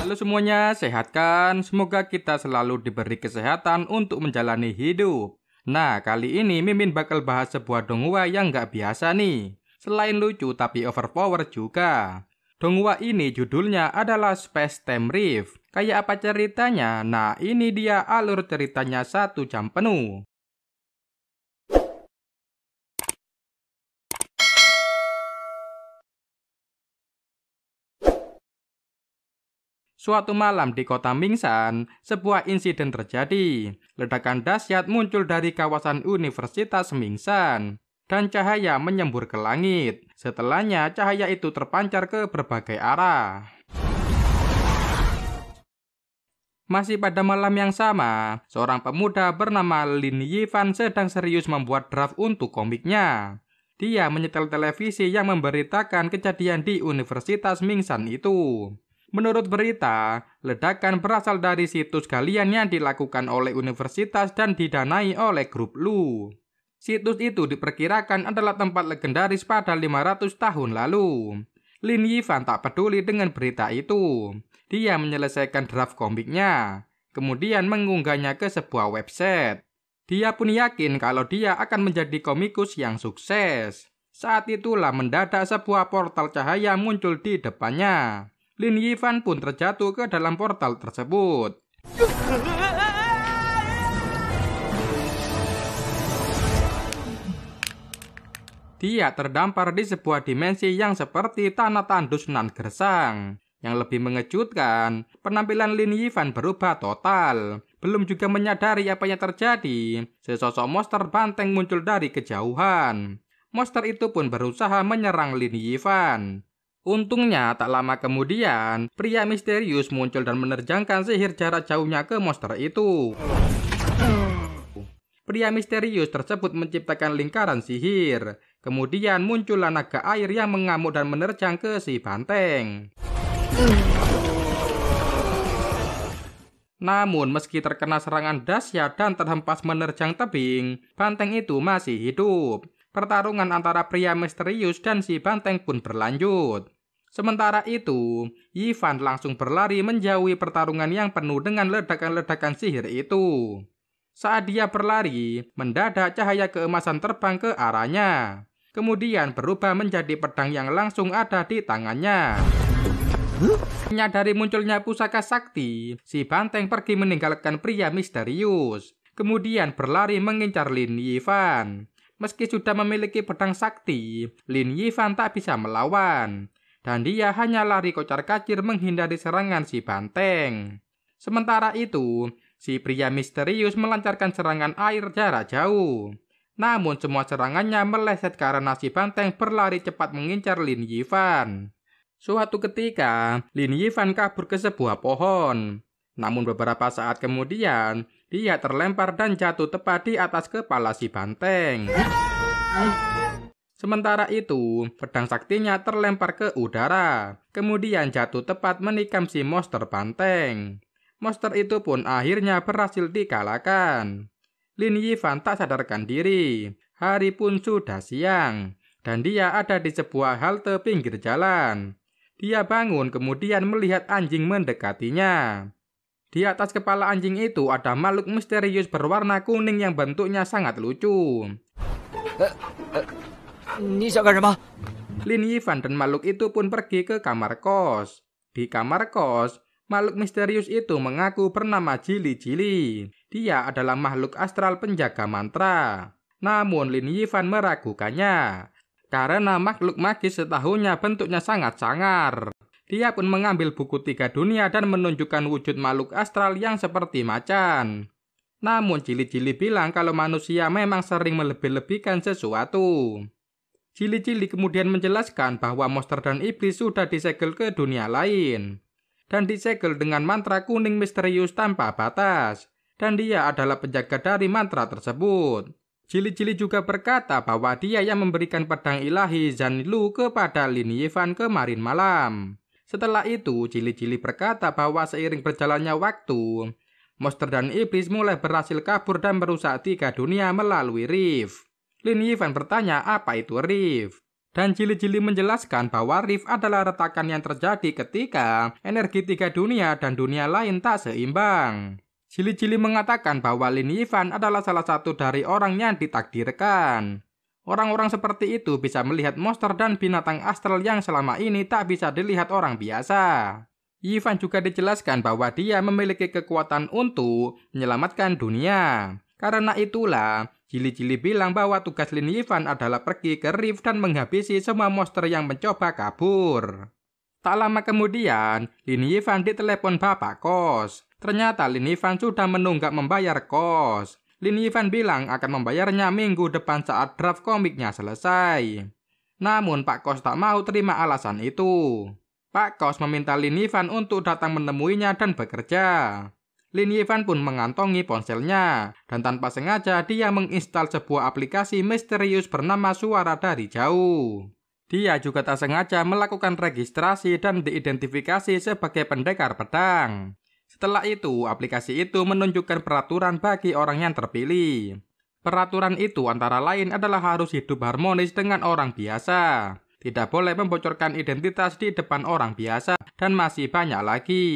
Halo semuanya, sehat kan? Semoga kita selalu diberi kesehatan untuk menjalani hidup. Nah, kali ini Mimin bakal bahas sebuah donghua yang nggak biasa nih. Selain lucu tapi overpower juga. Donghua ini judulnya adalah Space Time Rift. Kayak apa ceritanya? Nah, ini dia alur ceritanya satu jam penuh. Suatu malam di kota Mingshan, sebuah insiden terjadi. Ledakan dahsyat muncul dari kawasan Universitas Mingshan, dan cahaya menyembur ke langit. Setelahnya, cahaya itu terpancar ke berbagai arah. Masih pada malam yang sama, seorang pemuda bernama Lin Yifan sedang serius membuat draft untuk komiknya. Dia menyetel televisi yang memberitakan kejadian di Universitas Mingshan itu. Menurut berita, ledakan berasal dari situs galian yang dilakukan oleh universitas dan didanai oleh grup Lu. Situs itu diperkirakan adalah tempat legendaris pada 500 tahun lalu. Lin Yifan tak peduli dengan berita itu. Dia menyelesaikan draft komiknya, kemudian mengunggahnya ke sebuah website. Dia pun yakin kalau dia akan menjadi komikus yang sukses. Saat itulah mendadak sebuah portal cahaya muncul di depannya Lin Yifan pun terjatuh ke dalam portal tersebut. Dia terdampar di sebuah dimensi yang seperti tanah tandus nan gersang. Yang lebih mengejutkan, penampilan Lin Yifan berubah total. Belum juga menyadari apa yang terjadi, sesosok monster banteng muncul dari kejauhan. Monster itu pun berusaha menyerang Lin Yifan. Untungnya, tak lama kemudian, pria misterius muncul dan menerjangkan sihir jarak jauhnya ke monster itu. Pria misterius tersebut menciptakan lingkaran sihir. Kemudian muncullah naga air yang mengamuk dan menerjang ke si banteng. Namun, meski terkena serangan dahsyat dan terhempas menerjang tebing, banteng itu masih hidup pertarungan antara pria misterius dan si banteng pun berlanjut. Sementara itu, Ivan langsung berlari menjauhi pertarungan yang penuh dengan ledakan-ledakan sihir itu. Saat dia berlari, mendadak cahaya keemasan terbang ke arahnya. Kemudian berubah menjadi pedang yang langsung ada di tangannya. Menyadari munculnya pusaka sakti, si banteng pergi meninggalkan pria misterius. Kemudian berlari mengincar Lin Yifan. Meski sudah memiliki pedang sakti, Lin Yifan tak bisa melawan. Dan dia hanya lari kocar kacir menghindari serangan si banteng. Sementara itu, si pria misterius melancarkan serangan air jarak jauh. Namun semua serangannya meleset karena si banteng berlari cepat mengincar Lin Yifan. Suatu ketika, Lin Yifan kabur ke sebuah pohon. Namun beberapa saat kemudian, dia terlempar dan jatuh tepat di atas kepala si banteng. Sementara itu, pedang saktinya terlempar ke udara, kemudian jatuh tepat menikam si monster banteng. Monster itu pun akhirnya berhasil dikalahkan. Lin Yifan tak sadarkan diri. Hari pun sudah siang, dan dia ada di sebuah halte pinggir jalan. Dia bangun kemudian melihat anjing mendekatinya. Di atas kepala anjing itu ada makhluk misterius berwarna kuning yang bentuknya sangat lucu. Lin Yifan dan makhluk itu pun pergi ke kamar kos. Di kamar kos, makhluk misterius itu mengaku bernama Jili Jili. Dia adalah makhluk astral penjaga mantra. Namun Lin Yifan meragukannya. Karena makhluk magis setahunya bentuknya sangat sangar. Dia pun mengambil buku tiga dunia dan menunjukkan wujud makhluk astral yang seperti macan. Namun cili-cili bilang kalau manusia memang sering melebih-lebihkan sesuatu. Cili-cili kemudian menjelaskan bahwa monster dan iblis sudah disegel ke dunia lain. Dan disegel dengan mantra kuning misterius tanpa batas. Dan dia adalah penjaga dari mantra tersebut. Cili-cili juga berkata bahwa dia yang memberikan pedang ilahi Zanilu kepada Lin Yifan kemarin malam. Setelah itu, cili-cili berkata bahwa seiring berjalannya waktu, monster dan iblis mulai berhasil kabur dan merusak tiga dunia melalui Rift. Lin Yifan bertanya apa itu Rift, Dan Cili-Cili menjelaskan bahwa Rift adalah retakan yang terjadi ketika energi tiga dunia dan dunia lain tak seimbang. Cili-Cili mengatakan bahwa Lin Yifan adalah salah satu dari orang yang ditakdirkan. Orang-orang seperti itu bisa melihat monster dan binatang astral yang selama ini tak bisa dilihat orang biasa. Ivan juga dijelaskan bahwa dia memiliki kekuatan untuk menyelamatkan dunia. Karena itulah, Cili-Cili bilang bahwa tugas Lin Ivan adalah pergi ke Rift dan menghabisi semua monster yang mencoba kabur. Tak lama kemudian, Lin Ivan ditelepon bapak kos. Ternyata Lin Ivan sudah menunggak membayar kos. Lin Yifan bilang akan membayarnya minggu depan saat draft komiknya selesai. Namun Pak Kos tak mau terima alasan itu. Pak Kos meminta Lin Yifan untuk datang menemuinya dan bekerja. Lin Yifan pun mengantongi ponselnya, dan tanpa sengaja dia menginstal sebuah aplikasi misterius bernama Suara dari Jauh. Dia juga tak sengaja melakukan registrasi dan diidentifikasi sebagai pendekar pedang. Setelah itu, aplikasi itu menunjukkan peraturan bagi orang yang terpilih. Peraturan itu antara lain adalah harus hidup harmonis dengan orang biasa, tidak boleh membocorkan identitas di depan orang biasa, dan masih banyak lagi.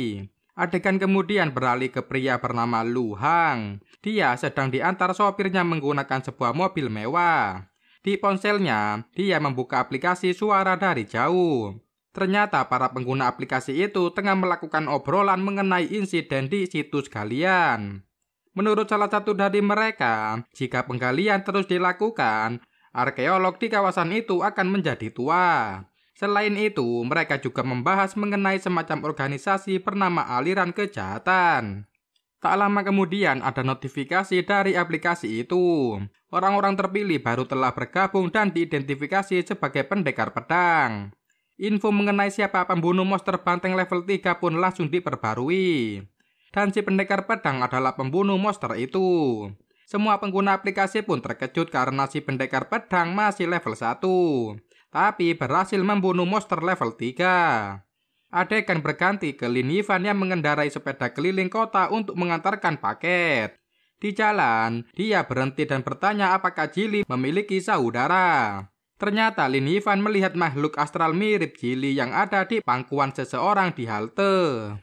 Adegan kemudian beralih ke pria bernama Lu Hang. Dia sedang diantar sopirnya menggunakan sebuah mobil mewah. Di ponselnya, dia membuka aplikasi suara dari jauh. Ternyata para pengguna aplikasi itu tengah melakukan obrolan mengenai insiden di situs galian. Menurut salah satu dari mereka, jika penggalian terus dilakukan, arkeolog di kawasan itu akan menjadi tua. Selain itu, mereka juga membahas mengenai semacam organisasi bernama aliran kejahatan. Tak lama kemudian ada notifikasi dari aplikasi itu. Orang-orang terpilih baru telah bergabung dan diidentifikasi sebagai pendekar pedang. Info mengenai siapa pembunuh monster banteng level 3 pun langsung diperbarui. Dan si pendekar pedang adalah pembunuh monster itu. Semua pengguna aplikasi pun terkejut karena si pendekar pedang masih level 1. Tapi berhasil membunuh monster level 3. Adegan berganti ke Lin Yifan yang mengendarai sepeda keliling kota untuk mengantarkan paket. Di jalan, dia berhenti dan bertanya apakah Jili memiliki saudara. Ternyata Lin Yifan melihat makhluk astral mirip Jili yang ada di pangkuan seseorang di halte.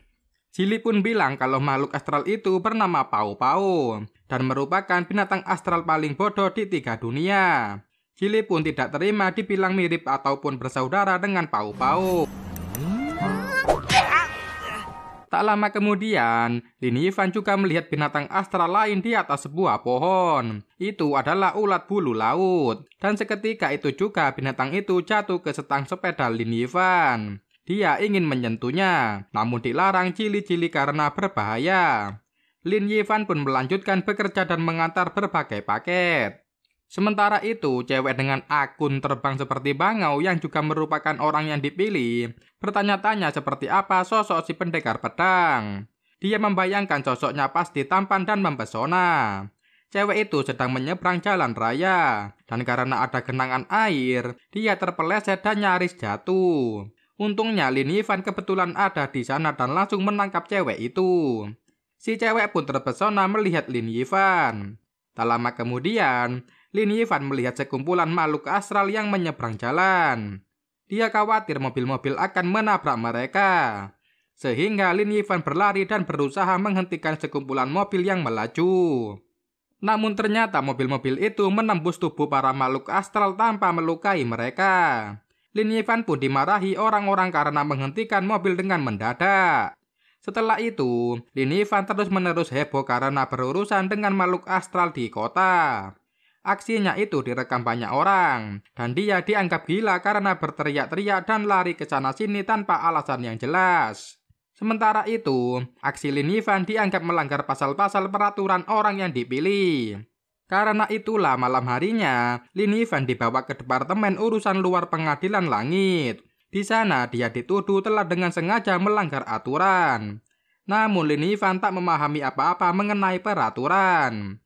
Jili pun bilang kalau makhluk astral itu bernama Pau Pau dan merupakan binatang astral paling bodoh di tiga dunia. Jili pun tidak terima dibilang mirip ataupun bersaudara dengan Pau Pau. Tak lama kemudian, Lin Yifan juga melihat binatang astral lain di atas sebuah pohon. Itu adalah ulat bulu laut. Dan seketika itu juga binatang itu jatuh ke setang sepeda Lin Yifan. Dia ingin menyentuhnya, namun dilarang cili-cili karena berbahaya. Lin Yifan pun melanjutkan bekerja dan mengantar berbagai paket. Sementara itu, cewek dengan akun terbang seperti Bangau yang juga merupakan orang yang dipilih, bertanya-tanya seperti apa sosok si pendekar pedang. Dia membayangkan sosoknya pasti tampan dan mempesona. Cewek itu sedang menyeberang jalan raya, dan karena ada genangan air, dia terpeleset dan nyaris jatuh. Untungnya Lin Yifan kebetulan ada di sana dan langsung menangkap cewek itu. Si cewek pun terpesona melihat Lin Yifan. Tak lama kemudian, Lin Yifan melihat sekumpulan makhluk astral yang menyeberang jalan. Dia khawatir mobil-mobil akan menabrak mereka. Sehingga Lin Yifan berlari dan berusaha menghentikan sekumpulan mobil yang melaju. Namun ternyata mobil-mobil itu menembus tubuh para makhluk astral tanpa melukai mereka. Lin Yifan pun dimarahi orang-orang karena menghentikan mobil dengan mendadak. Setelah itu, Lin Yifan terus-menerus heboh karena berurusan dengan makhluk astral di kota. Aksinya itu direkam banyak orang, dan dia dianggap gila karena berteriak-teriak dan lari ke sana-sini tanpa alasan yang jelas. Sementara itu, aksi Yifan dianggap melanggar pasal-pasal peraturan orang yang dipilih. Karena itulah malam harinya, Yifan dibawa ke Departemen Urusan Luar Pengadilan Langit. Di sana dia dituduh telah dengan sengaja melanggar aturan. Namun Yifan tak memahami apa-apa mengenai peraturan.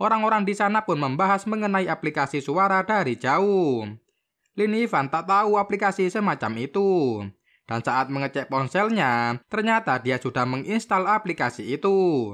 Orang-orang di sana pun membahas mengenai aplikasi suara dari jauh. Lin Yifan tak tahu aplikasi semacam itu. Dan saat mengecek ponselnya, ternyata dia sudah menginstal aplikasi itu.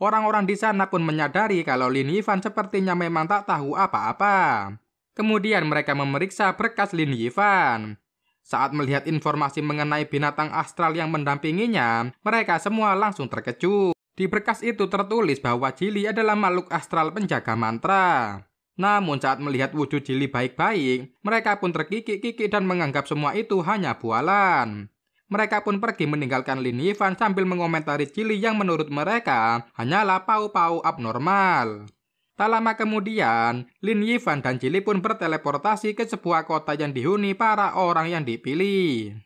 Orang-orang di sana pun menyadari kalau Lin Yifan sepertinya memang tak tahu apa-apa. Kemudian mereka memeriksa berkas Lin Yifan. Saat melihat informasi mengenai binatang astral yang mendampinginya, mereka semua langsung terkejut. Di berkas itu tertulis bahwa Jili adalah makhluk astral penjaga mantra. Namun saat melihat wujud Jili baik-baik, mereka pun terkikik-kikik dan menganggap semua itu hanya bualan. Mereka pun pergi meninggalkan Lin Yifan sambil mengomentari Jili yang menurut mereka hanyalah pau-pau abnormal. Tak lama kemudian, Lin Yifan dan Jili pun berteleportasi ke sebuah kota yang dihuni para orang yang dipilih.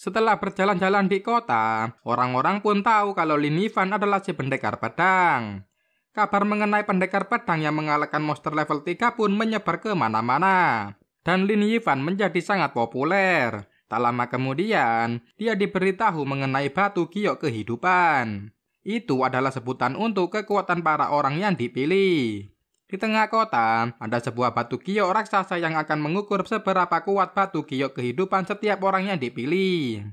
Setelah berjalan-jalan di kota, orang-orang pun tahu kalau Lin Yifan adalah si pendekar pedang. Kabar mengenai pendekar pedang yang mengalahkan monster level 3 pun menyebar ke mana-mana. Dan Lin Yifan menjadi sangat populer. Tak lama kemudian, dia diberitahu mengenai batu giok kehidupan. Itu adalah sebutan untuk kekuatan para orang yang dipilih. Di tengah kota, ada sebuah batu giok raksasa yang akan mengukur seberapa kuat batu giok kehidupan setiap orang yang dipilih.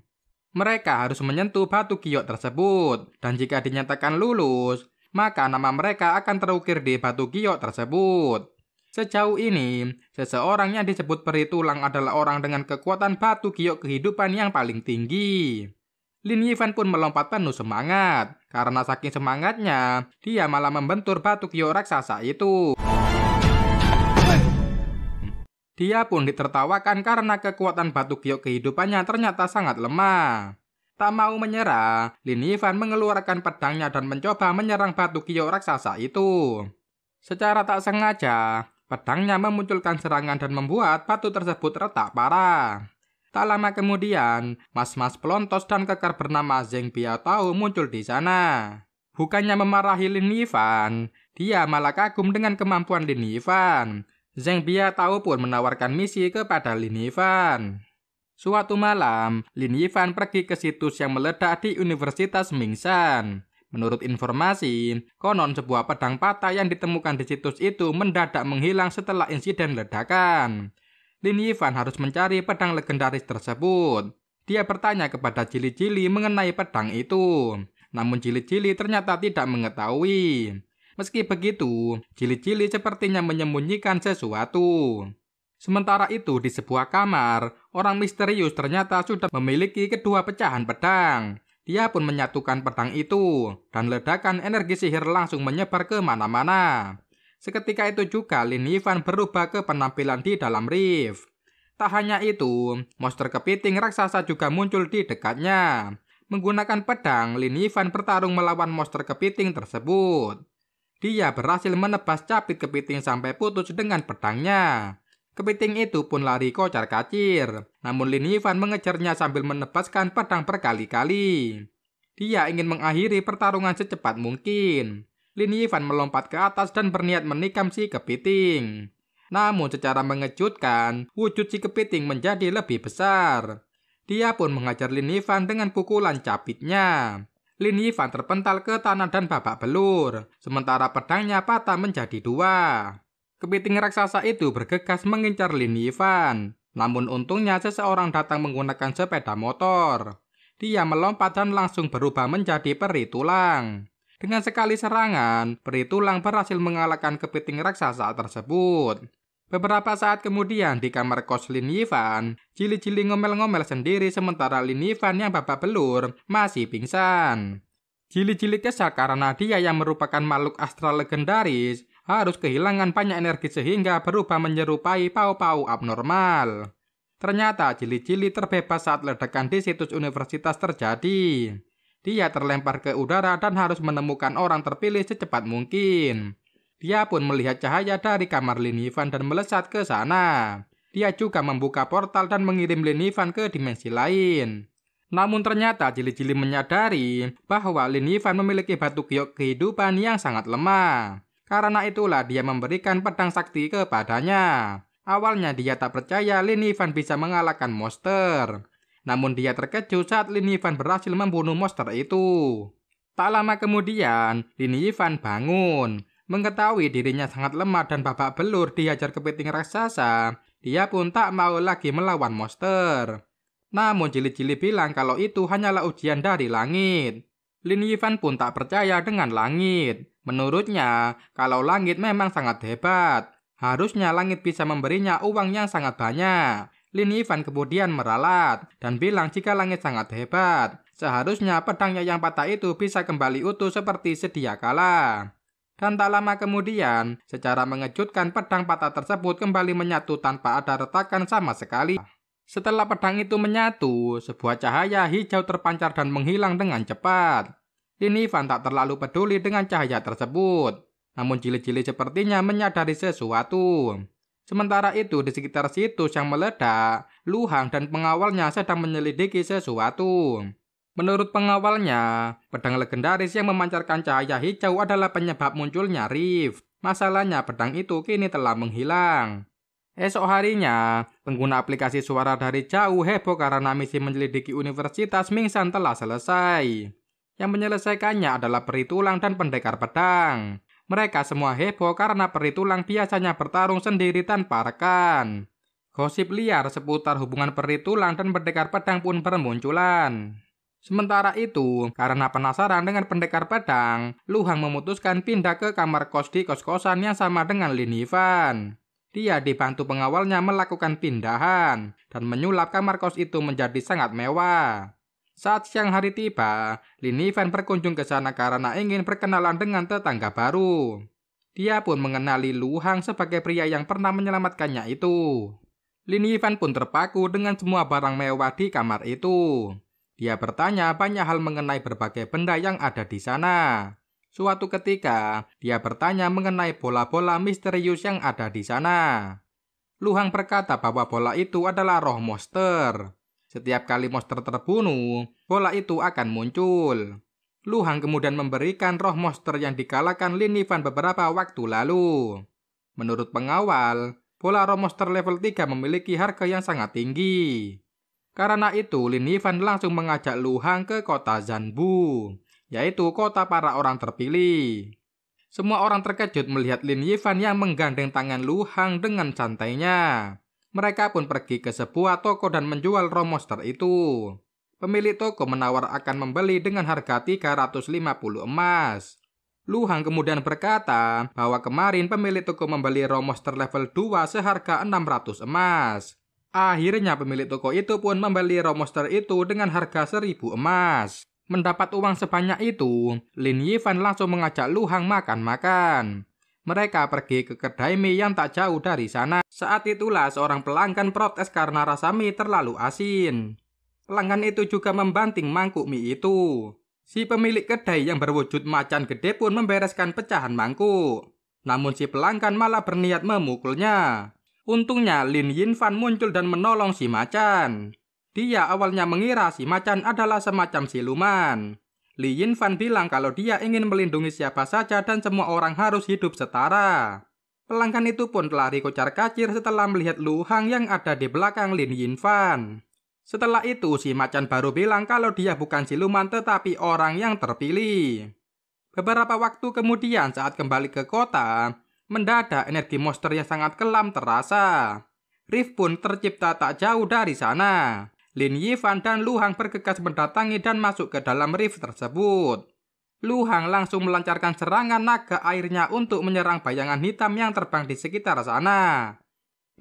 Mereka harus menyentuh batu giok tersebut, dan jika dinyatakan lulus, maka nama mereka akan terukir di batu giok tersebut. Sejauh ini, seseorang yang disebut peri tulang adalah orang dengan kekuatan batu giok kehidupan yang paling tinggi. Lin Yifan pun melompat penuh semangat. Karena saking semangatnya, dia malah membentur batu kio raksasa itu. Dia pun ditertawakan karena kekuatan batu giok kehidupannya ternyata sangat lemah. Tak mau menyerah, Lin Yifan mengeluarkan pedangnya dan mencoba menyerang batu giok raksasa itu. Secara tak sengaja, pedangnya memunculkan serangan dan membuat batu tersebut retak parah. Tak lama kemudian, mas-mas pelontos dan kekar bernama Zeng tahu muncul di sana. Bukannya memarahi Lin Yifan, dia malah kagum dengan kemampuan Lin Yifan. Zeng tahu pun menawarkan misi kepada Lin Yifan. Suatu malam, Lin Yifan pergi ke situs yang meledak di Universitas Mingshan. Menurut informasi, konon sebuah pedang patah yang ditemukan di situs itu mendadak menghilang setelah insiden ledakan. Lin Yifan harus mencari pedang legendaris tersebut. Dia bertanya kepada Cili-Cili mengenai pedang itu. Namun Cili-Cili ternyata tidak mengetahui. Meski begitu, Cili-Cili sepertinya menyembunyikan sesuatu. Sementara itu di sebuah kamar, orang misterius ternyata sudah memiliki kedua pecahan pedang. Dia pun menyatukan pedang itu, dan ledakan energi sihir langsung menyebar ke mana mana Seketika itu juga Lin Yifan berubah ke penampilan di dalam rift. Tak hanya itu, monster kepiting raksasa juga muncul di dekatnya. Menggunakan pedang, Lin Yifan bertarung melawan monster kepiting tersebut. Dia berhasil menebas capit kepiting sampai putus dengan pedangnya. Kepiting itu pun lari kocar kacir, namun Lin Yifan mengejarnya sambil menebaskan pedang berkali-kali. Dia ingin mengakhiri pertarungan secepat mungkin. Lin Yifan melompat ke atas dan berniat menikam si kepiting. Namun secara mengejutkan, wujud si kepiting menjadi lebih besar. Dia pun mengajar Lin Yifan dengan pukulan capitnya. Lin Yifan terpental ke tanah dan babak belur, sementara pedangnya patah menjadi dua. Kepiting raksasa itu bergegas mengincar Lin Yifan. Namun untungnya seseorang datang menggunakan sepeda motor. Dia melompat dan langsung berubah menjadi peri tulang. Dengan sekali serangan, peri tulang berhasil mengalahkan kepiting raksasa tersebut. Beberapa saat kemudian di kamar kos Lin Yifan, cili-cili ngomel-ngomel sendiri sementara Lin Yifan yang babak belur masih pingsan. Cili-cili kesal karena dia yang merupakan makhluk astral legendaris harus kehilangan banyak energi sehingga berubah menyerupai pau-pau abnormal. Ternyata cili-cili terbebas saat ledakan di situs universitas terjadi. Dia terlempar ke udara dan harus menemukan orang terpilih secepat mungkin. Dia pun melihat cahaya dari kamar Lin Yifan dan melesat ke sana. Dia juga membuka portal dan mengirim Lin Yifan ke dimensi lain. Namun ternyata Jili Jili menyadari bahwa Lin Yifan memiliki batu giok kehidupan yang sangat lemah. Karena itulah dia memberikan pedang sakti kepadanya. Awalnya dia tak percaya Lin Yifan bisa mengalahkan monster. Namun dia terkejut saat Lin Yifan berhasil membunuh monster itu. Tak lama kemudian, Lin Yifan bangun. Mengetahui dirinya sangat lemah dan babak belur dihajar kepiting raksasa, dia pun tak mau lagi melawan monster. Namun Cili-Cili bilang kalau itu hanyalah ujian dari langit. Lin Yifan pun tak percaya dengan langit. Menurutnya, kalau langit memang sangat hebat. Harusnya langit bisa memberinya uang yang sangat banyak. Lin Yifan kemudian meralat dan bilang jika langit sangat hebat. Seharusnya pedangnya yang patah itu bisa kembali utuh seperti sedia kala. Dan tak lama kemudian, secara mengejutkan pedang patah tersebut kembali menyatu tanpa ada retakan sama sekali. Setelah pedang itu menyatu, sebuah cahaya hijau terpancar dan menghilang dengan cepat. Lin Yifan tak terlalu peduli dengan cahaya tersebut. Namun cili-cili sepertinya menyadari sesuatu. Sementara itu, di sekitar situs yang meledak, Luhang dan pengawalnya sedang menyelidiki sesuatu. Menurut pengawalnya, pedang legendaris yang memancarkan cahaya hijau adalah penyebab munculnya Rift. Masalahnya pedang itu kini telah menghilang. Esok harinya, pengguna aplikasi suara dari jauh heboh karena misi menyelidiki Universitas Mingsan telah selesai. Yang menyelesaikannya adalah peri tulang dan pendekar pedang. Mereka semua heboh karena peri tulang biasanya bertarung sendiri tanpa rekan. Gosip liar seputar hubungan peri tulang dan pendekar pedang pun bermunculan. Sementara itu, karena penasaran dengan pendekar pedang, Luhang memutuskan pindah ke kamar kos di kos-kosan yang sama dengan Lin Yifan. Dia dibantu pengawalnya melakukan pindahan dan menyulap kamar kos itu menjadi sangat mewah. Saat siang hari tiba, Lin Yifan berkunjung ke sana karena ingin berkenalan dengan tetangga baru. Dia pun mengenali Lu Hang sebagai pria yang pernah menyelamatkannya itu. Lin Yifan pun terpaku dengan semua barang mewah di kamar itu. Dia bertanya banyak hal mengenai berbagai benda yang ada di sana. Suatu ketika, dia bertanya mengenai bola-bola misterius yang ada di sana. Lu Hang berkata bahwa bola itu adalah roh monster. Setiap kali monster terbunuh, bola itu akan muncul. Luhang kemudian memberikan roh monster yang dikalahkan Lin Linifan beberapa waktu lalu. Menurut pengawal, bola roh monster level 3 memiliki harga yang sangat tinggi. Karena itu, Lin Linifan langsung mengajak Luhang ke kota Zanbu, yaitu kota para orang terpilih. Semua orang terkejut melihat Lin Yifan yang menggandeng tangan Luhang dengan santainya. Mereka pun pergi ke sebuah toko dan menjual roh monster itu. Pemilik toko menawar akan membeli dengan harga 350 emas. Luhang kemudian berkata bahwa kemarin pemilik toko membeli roh monster level 2 seharga 600 emas. Akhirnya pemilik toko itu pun membeli roh monster itu dengan harga 1000 emas. Mendapat uang sebanyak itu, Lin Yifan langsung mengajak Luhang makan-makan. Mereka pergi ke kedai mie yang tak jauh dari sana. Saat itulah seorang pelanggan protes karena rasa mie terlalu asin. Pelanggan itu juga membanting mangkuk mie itu. Si pemilik kedai yang berwujud macan gede pun membereskan pecahan mangkuk. Namun si pelanggan malah berniat memukulnya. Untungnya Lin Yinfan muncul dan menolong si macan. Dia awalnya mengira si macan adalah semacam siluman. Li Yinfan bilang kalau dia ingin melindungi siapa saja dan semua orang harus hidup setara. Pelanggan itu pun lari kocar kacir setelah melihat Lu Hang yang ada di belakang Lin Yinfan. Setelah itu si macan baru bilang kalau dia bukan siluman tetapi orang yang terpilih. Beberapa waktu kemudian saat kembali ke kota, mendadak energi monster yang sangat kelam terasa. Rift pun tercipta tak jauh dari sana. Lin Yifan dan Lu Hang bergegas mendatangi dan masuk ke dalam rift tersebut. Lu Hang langsung melancarkan serangan naga airnya untuk menyerang bayangan hitam yang terbang di sekitar sana.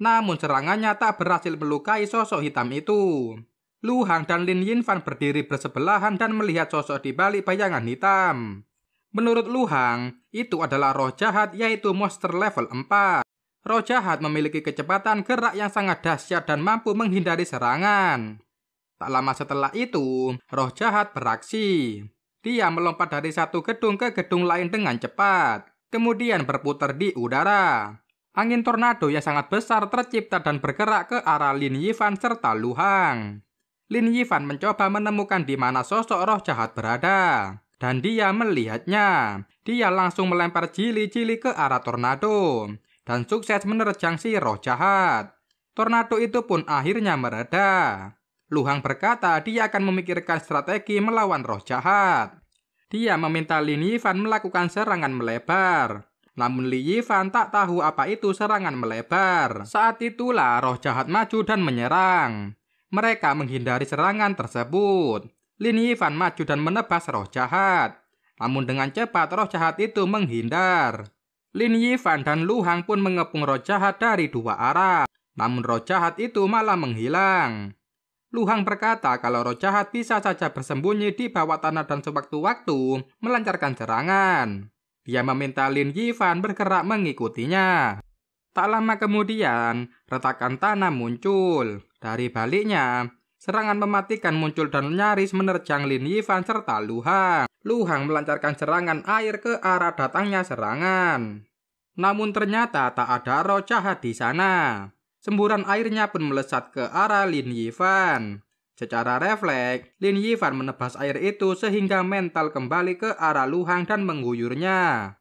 Namun serangannya tak berhasil melukai sosok hitam itu. Lu Hang dan Lin Yifan berdiri bersebelahan dan melihat sosok di balik bayangan hitam. Menurut Lu Hang, itu adalah roh jahat yaitu monster level 4. Roh jahat memiliki kecepatan gerak yang sangat dahsyat dan mampu menghindari serangan. Tak lama setelah itu, roh jahat beraksi. Dia melompat dari satu gedung ke gedung lain dengan cepat, kemudian berputar di udara. Angin tornado yang sangat besar tercipta dan bergerak ke arah Lin Yifan serta Lu Hang. Lin Yifan mencoba menemukan di mana sosok roh jahat berada. Dan dia melihatnya. Dia langsung melempar cili-cili ke arah tornado. Dan sukses menerjang si roh jahat. Tornado itu pun akhirnya meredah. Luhang berkata dia akan memikirkan strategi melawan roh jahat. Dia meminta Lin Yifan melakukan serangan melebar. Namun Li Yifan tak tahu apa itu serangan melebar. Saat itulah roh jahat maju dan menyerang. Mereka menghindari serangan tersebut. Lin Yifan maju dan menebas roh jahat. Namun dengan cepat roh jahat itu menghindar. Lin Yifan dan Lu Hang pun mengepung roh jahat dari dua arah. Namun roh jahat itu malah menghilang. Luhang berkata kalau roh jahat bisa saja bersembunyi di bawah tanah dan sewaktu-waktu melancarkan serangan. Dia meminta Lin Yifan bergerak mengikutinya. Tak lama kemudian, retakan tanah muncul. Dari baliknya, serangan mematikan muncul dan nyaris menerjang Lin Yifan serta Luhang. Luhang melancarkan serangan air ke arah datangnya serangan. Namun ternyata tak ada roh jahat di sana. Semburan airnya pun melesat ke arah Lin Yifan. Secara refleks, Lin Yifan menebas air itu sehingga mental kembali ke arah Luhang dan mengguyurnya.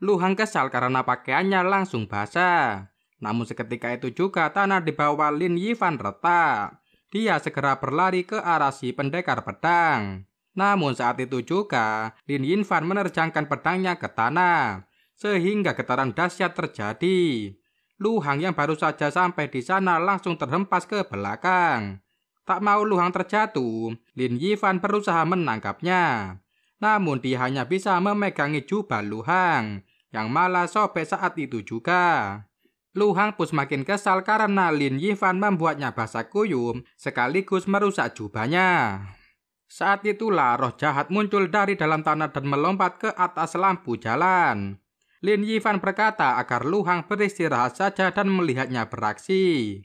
Luhang kesal karena pakaiannya langsung basah. Namun seketika itu juga tanah di bawah Lin Yifan retak. Dia segera berlari ke arah si pendekar pedang. Namun saat itu juga, Lin Yifan menerjangkan pedangnya ke tanah. Sehingga getaran dahsyat terjadi. Luhang yang baru saja sampai di sana langsung terhempas ke belakang. Tak mau Luhang terjatuh, Lin Yifan berusaha menangkapnya. Namun dia hanya bisa memegangi jubah Luhang, yang malah sobek saat itu juga. Luhang pun semakin kesal karena Lin Yifan membuatnya basah kuyum sekaligus merusak jubahnya. Saat itulah roh jahat muncul dari dalam tanah dan melompat ke atas lampu jalan. Lin Yifan berkata agar Lu Hang beristirahat saja dan melihatnya beraksi.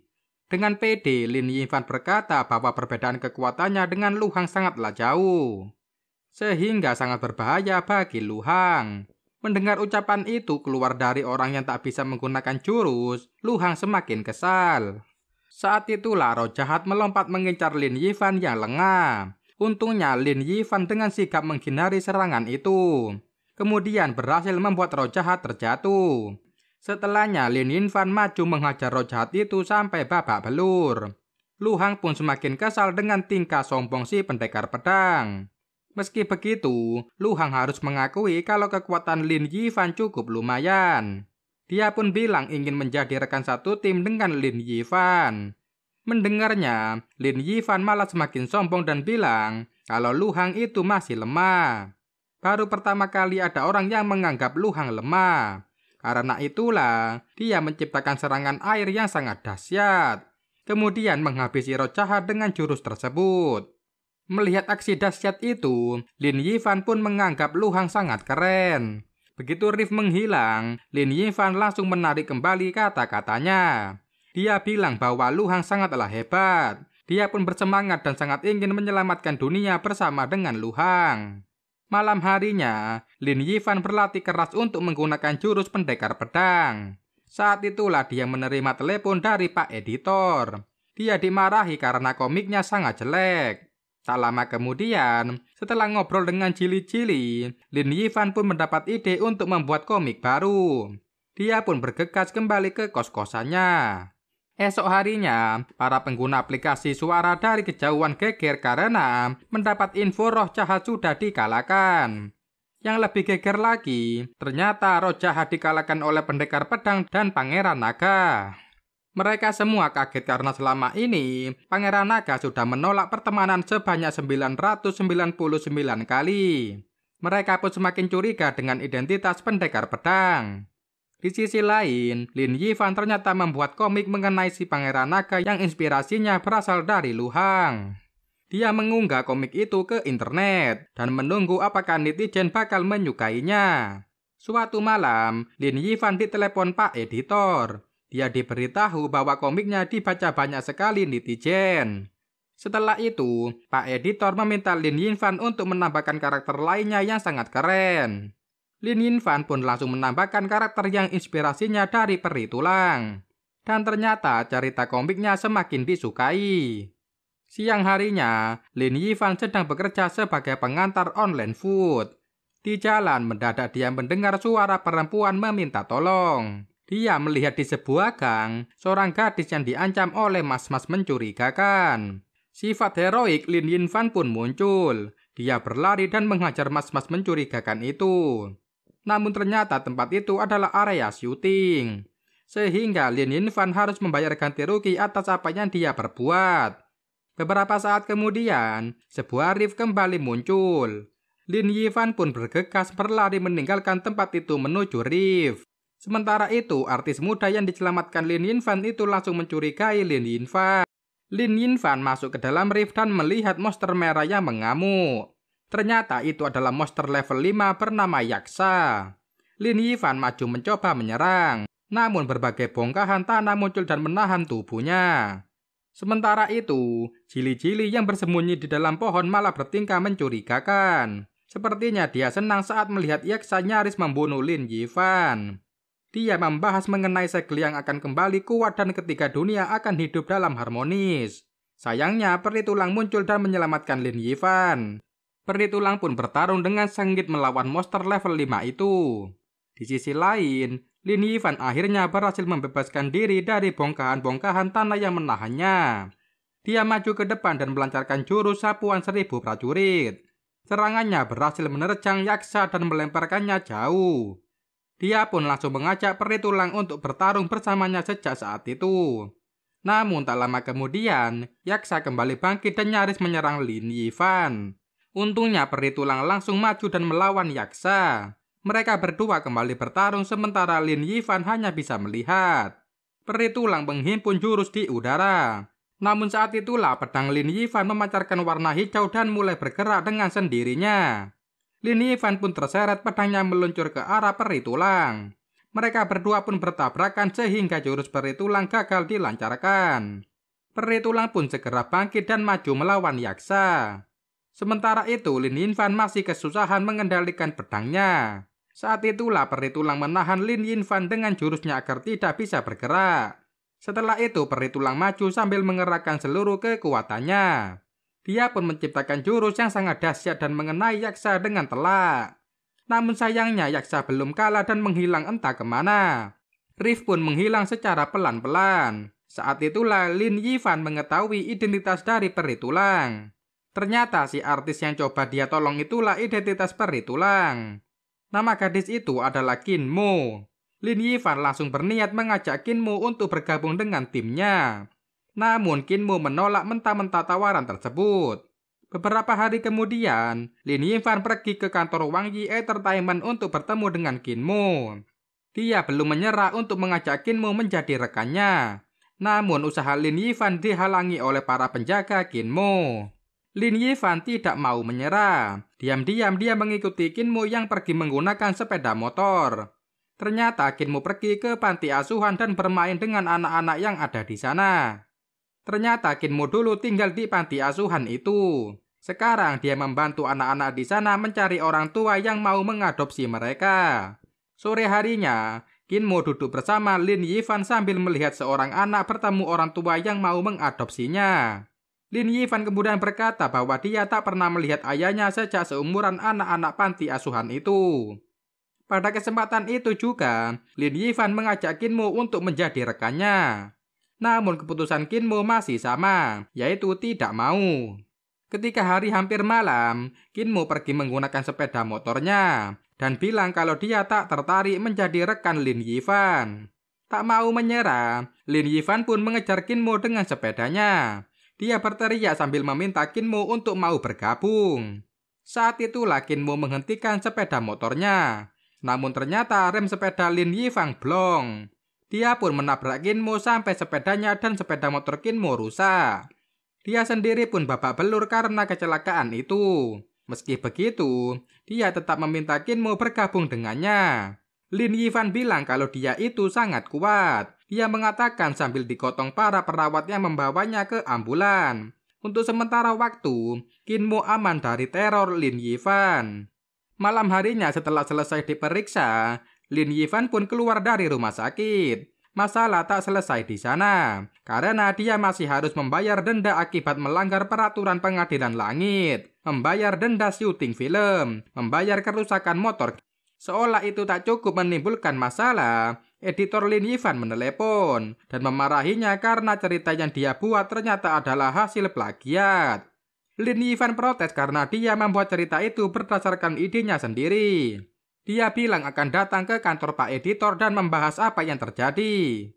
Dengan pede, Lin Yifan berkata bahwa perbedaan kekuatannya dengan Lu Hang sangatlah jauh. Sehingga sangat berbahaya bagi Lu Hang. Mendengar ucapan itu keluar dari orang yang tak bisa menggunakan jurus, Hang semakin kesal. Saat itulah roh jahat melompat mengincar Lin Yifan yang lengah. Untungnya Lin Yifan dengan sikap menghindari serangan itu kemudian berhasil membuat roh jahat terjatuh. Setelahnya Lin Fan maju menghajar roh jahat itu sampai babak belur. Lu Hang pun semakin kesal dengan tingkah sombong si pendekar pedang. Meski begitu, Lu Hang harus mengakui kalau kekuatan Lin Yi Fan cukup lumayan. Dia pun bilang ingin menjadi rekan satu tim dengan Lin Yi Fan. Mendengarnya, Lin Yi Fan malah semakin sombong dan bilang kalau Lu Hang itu masih lemah baru pertama kali ada orang yang menganggap Lu Hang lemah. Karena itulah, dia menciptakan serangan air yang sangat dahsyat. Kemudian menghabisi roh jahat dengan jurus tersebut. Melihat aksi dahsyat itu, Lin Yifan pun menganggap Lu Hang sangat keren. Begitu Rif menghilang, Lin Yifan langsung menarik kembali kata-katanya. Dia bilang bahwa Lu Hang sangatlah hebat. Dia pun bersemangat dan sangat ingin menyelamatkan dunia bersama dengan Lu Hang. Malam harinya, Lin Yifan berlatih keras untuk menggunakan jurus pendekar pedang. Saat itulah dia menerima telepon dari Pak Editor. Dia dimarahi karena komiknya sangat jelek. Tak lama kemudian, setelah ngobrol dengan Cili-Cili, Lin Yifan pun mendapat ide untuk membuat komik baru. Dia pun bergegas kembali ke kos-kosannya. Esok harinya, para pengguna aplikasi suara dari kejauhan geger karena mendapat info roh jahat sudah dikalahkan. Yang lebih geger lagi, ternyata roh jahat dikalahkan oleh pendekar pedang dan pangeran naga. Mereka semua kaget karena selama ini, pangeran naga sudah menolak pertemanan sebanyak 999 kali. Mereka pun semakin curiga dengan identitas pendekar pedang. Di sisi lain, Lin Yifan ternyata membuat komik mengenai si Pangeran Naga yang inspirasinya berasal dari Luhang. Dia mengunggah komik itu ke internet dan menunggu apakah netizen bakal menyukainya. Suatu malam, Lin Yifan ditelepon Pak Editor. Dia diberitahu bahwa komiknya dibaca banyak sekali netizen. Setelah itu, Pak Editor meminta Lin Yifan untuk menambahkan karakter lainnya yang sangat keren. Lin Yin Fan pun langsung menambahkan karakter yang inspirasinya dari peri tulang. Dan ternyata cerita komiknya semakin disukai. Siang harinya, Lin Yifan sedang bekerja sebagai pengantar online food. Di jalan, mendadak dia mendengar suara perempuan meminta tolong. Dia melihat di sebuah gang, seorang gadis yang diancam oleh mas-mas mencurigakan. Sifat heroik Lin Yinfan pun muncul. Dia berlari dan menghajar mas-mas mencurigakan itu. Namun ternyata tempat itu adalah area syuting. Sehingga Lin Yinfan harus membayar ganti rugi atas apa yang dia perbuat. Beberapa saat kemudian, sebuah rift kembali muncul. Lin Yifan pun bergegas berlari meninggalkan tempat itu menuju rift Sementara itu, artis muda yang diselamatkan Lin Yinfan itu langsung mencurigai Lin Yinfan. Lin Yinfan masuk ke dalam rift dan melihat monster merah yang mengamuk. Ternyata itu adalah monster level 5 bernama Yaksa. Lin Yifan maju mencoba menyerang, namun berbagai bongkahan tanah muncul dan menahan tubuhnya. Sementara itu, Jili Jili yang bersembunyi di dalam pohon malah bertingkah mencurigakan. Sepertinya dia senang saat melihat Yaksa nyaris membunuh Lin Yifan. Dia membahas mengenai segel yang akan kembali kuat dan ketika dunia akan hidup dalam harmonis. Sayangnya, peri tulang muncul dan menyelamatkan Lin Yifan. Peri Tulang pun bertarung dengan sengit melawan monster level 5 itu. Di sisi lain, Lin Yifan akhirnya berhasil membebaskan diri dari bongkahan-bongkahan tanah yang menahannya. Dia maju ke depan dan melancarkan jurus sapuan seribu prajurit. Serangannya berhasil menerjang Yaksa dan melemparkannya jauh. Dia pun langsung mengajak peri tulang untuk bertarung bersamanya sejak saat itu. Namun tak lama kemudian, Yaksa kembali bangkit dan nyaris menyerang Lin Yifan. Untungnya peri tulang langsung maju dan melawan Yaksa. Mereka berdua kembali bertarung sementara Lin Yifan hanya bisa melihat. Peri tulang menghimpun jurus di udara. Namun saat itulah pedang Lin Yifan memancarkan warna hijau dan mulai bergerak dengan sendirinya. Lin Yifan pun terseret pedangnya meluncur ke arah peri tulang. Mereka berdua pun bertabrakan sehingga jurus peri tulang gagal dilancarkan. Peri tulang pun segera bangkit dan maju melawan Yaksa. Sementara itu, Lin Yinfan masih kesusahan mengendalikan pedangnya. Saat itulah peri tulang menahan Lin Yinfan dengan jurusnya agar tidak bisa bergerak. Setelah itu peri tulang maju sambil mengerahkan seluruh kekuatannya. Dia pun menciptakan jurus yang sangat dahsyat dan mengenai Yaksa dengan telak. Namun sayangnya Yaksa belum kalah dan menghilang entah kemana. Rif pun menghilang secara pelan-pelan. Saat itulah Lin Yifan mengetahui identitas dari peri tulang. Ternyata si artis yang coba dia tolong itulah identitas peri tulang. Nama gadis itu adalah Kinmu. Lin Yifan langsung berniat mengajak Kinmu untuk bergabung dengan timnya. Namun Kinmu menolak mentah-mentah tawaran tersebut. Beberapa hari kemudian, Lin Yifan pergi ke kantor Wang Yi Entertainment untuk bertemu dengan Kinmu. Dia belum menyerah untuk mengajak Kinmu menjadi rekannya. Namun usaha Lin Yifan dihalangi oleh para penjaga Kinmu. Lin Yifan tidak mau menyerah. Diam-diam dia mengikuti Kinmu yang pergi menggunakan sepeda motor. Ternyata Kin Kinmu pergi ke panti asuhan dan bermain dengan anak-anak yang ada di sana. Ternyata Kin Kinmu dulu tinggal di panti asuhan itu. Sekarang dia membantu anak-anak di sana mencari orang tua yang mau mengadopsi mereka. Sore harinya, Kin Mu duduk bersama Lin Yifan sambil melihat seorang anak bertemu orang tua yang mau mengadopsinya. Lin Yifan kemudian berkata bahwa dia tak pernah melihat ayahnya sejak seumuran anak-anak panti asuhan itu. Pada kesempatan itu juga, Lin Yifan mengajak Kinmu untuk menjadi rekannya. Namun keputusan Kinmu masih sama, yaitu tidak mau. Ketika hari hampir malam, Kinmu pergi menggunakan sepeda motornya dan bilang kalau dia tak tertarik menjadi rekan Lin Yifan. Tak mau menyerah, Lin Yifan pun mengejar Kinmu dengan sepedanya dia berteriak sambil meminta Kinmo untuk mau bergabung. Saat itu, Kinmu menghentikan sepeda motornya. Namun ternyata rem sepeda Lin Yifang blong. Dia pun menabrak Kinmo sampai sepedanya dan sepeda motor Kinmu rusak. Dia sendiri pun babak belur karena kecelakaan itu. Meski begitu, dia tetap meminta Kinmo bergabung dengannya. Lin Yifan bilang kalau dia itu sangat kuat. Ia mengatakan sambil dikotong para perawat yang membawanya ke ambulan. Untuk sementara waktu, Kinmu aman dari teror Lin Yifan. Malam harinya setelah selesai diperiksa, Lin Yifan pun keluar dari rumah sakit. Masalah tak selesai di sana, karena dia masih harus membayar denda akibat melanggar peraturan pengadilan langit, membayar denda syuting film, membayar kerusakan motor. Seolah itu tak cukup menimbulkan masalah, editor Lin Yifan menelepon dan memarahinya karena cerita yang dia buat ternyata adalah hasil plagiat. Lin Yifan protes karena dia membuat cerita itu berdasarkan idenya sendiri. Dia bilang akan datang ke kantor Pak Editor dan membahas apa yang terjadi.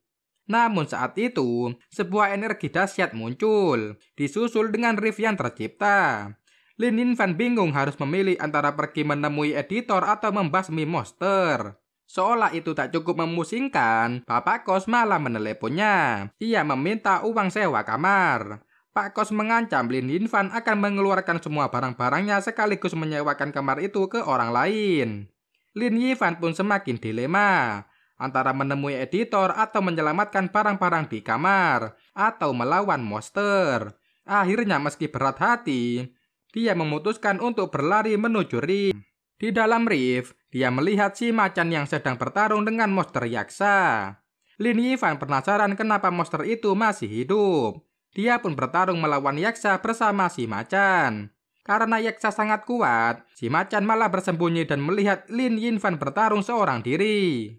Namun saat itu, sebuah energi dahsyat muncul, disusul dengan riff yang tercipta. Lin Yifan bingung harus memilih antara pergi menemui editor atau membasmi monster. Seolah itu tak cukup memusingkan, Bapak Kos malah meneleponnya. Ia meminta uang sewa kamar. Pak Kos mengancam Lin Yinfan akan mengeluarkan semua barang-barangnya sekaligus menyewakan kamar itu ke orang lain. Lin Yifan pun semakin dilema antara menemui editor atau menyelamatkan barang-barang di kamar atau melawan monster. Akhirnya meski berat hati, dia memutuskan untuk berlari menuju rift. Di dalam rift, dia melihat si macan yang sedang bertarung dengan monster yaksa. Lin Yifan penasaran kenapa monster itu masih hidup. Dia pun bertarung melawan yaksa bersama si macan. Karena yaksa sangat kuat, si macan malah bersembunyi dan melihat Lin Yifan bertarung seorang diri.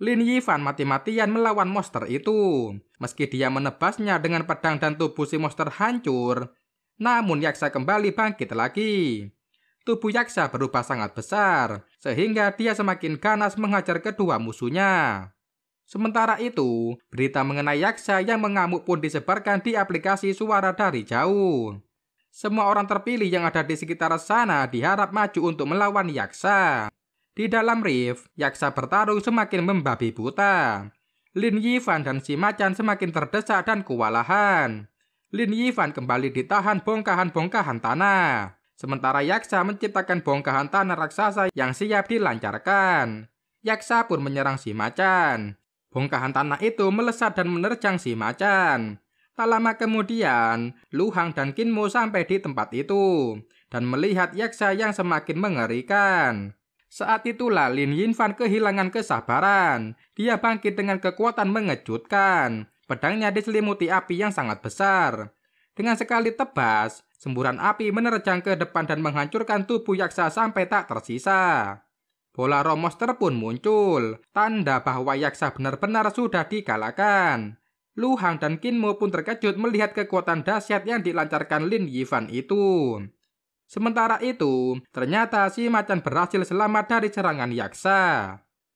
Lin Yifan mati-matian melawan monster itu. Meski dia menebasnya dengan pedang dan tubuh si monster hancur, namun yaksa kembali bangkit lagi. Tubuh yaksa berubah sangat besar, sehingga dia semakin ganas menghajar kedua musuhnya. Sementara itu, berita mengenai Yaksa yang mengamuk pun disebarkan di aplikasi suara dari jauh. Semua orang terpilih yang ada di sekitar sana diharap maju untuk melawan Yaksa. Di dalam rift, Yaksa bertarung semakin membabi buta. Lin Yifan dan si macan semakin terdesak dan kewalahan. Lin Yifan kembali ditahan bongkahan-bongkahan tanah. Sementara Yaksa menciptakan bongkahan tanah raksasa yang siap dilancarkan. Yaksa pun menyerang si macan. Bongkahan tanah itu melesat dan menerjang si macan. Tak lama kemudian, Luhang dan Kinmu sampai di tempat itu dan melihat Yaksa yang semakin mengerikan. Saat itulah Lin Yinfan kehilangan kesabaran. Dia bangkit dengan kekuatan mengejutkan. Pedangnya diselimuti api yang sangat besar. Dengan sekali tebas, semburan api menerjang ke depan dan menghancurkan tubuh Yaksa sampai tak tersisa. Bola roh monster pun muncul, tanda bahwa Yaksa benar-benar sudah dikalahkan. Luhang dan Kinmo pun terkejut melihat kekuatan dahsyat yang dilancarkan Lin Yifan itu. Sementara itu, ternyata si macan berhasil selamat dari serangan Yaksa.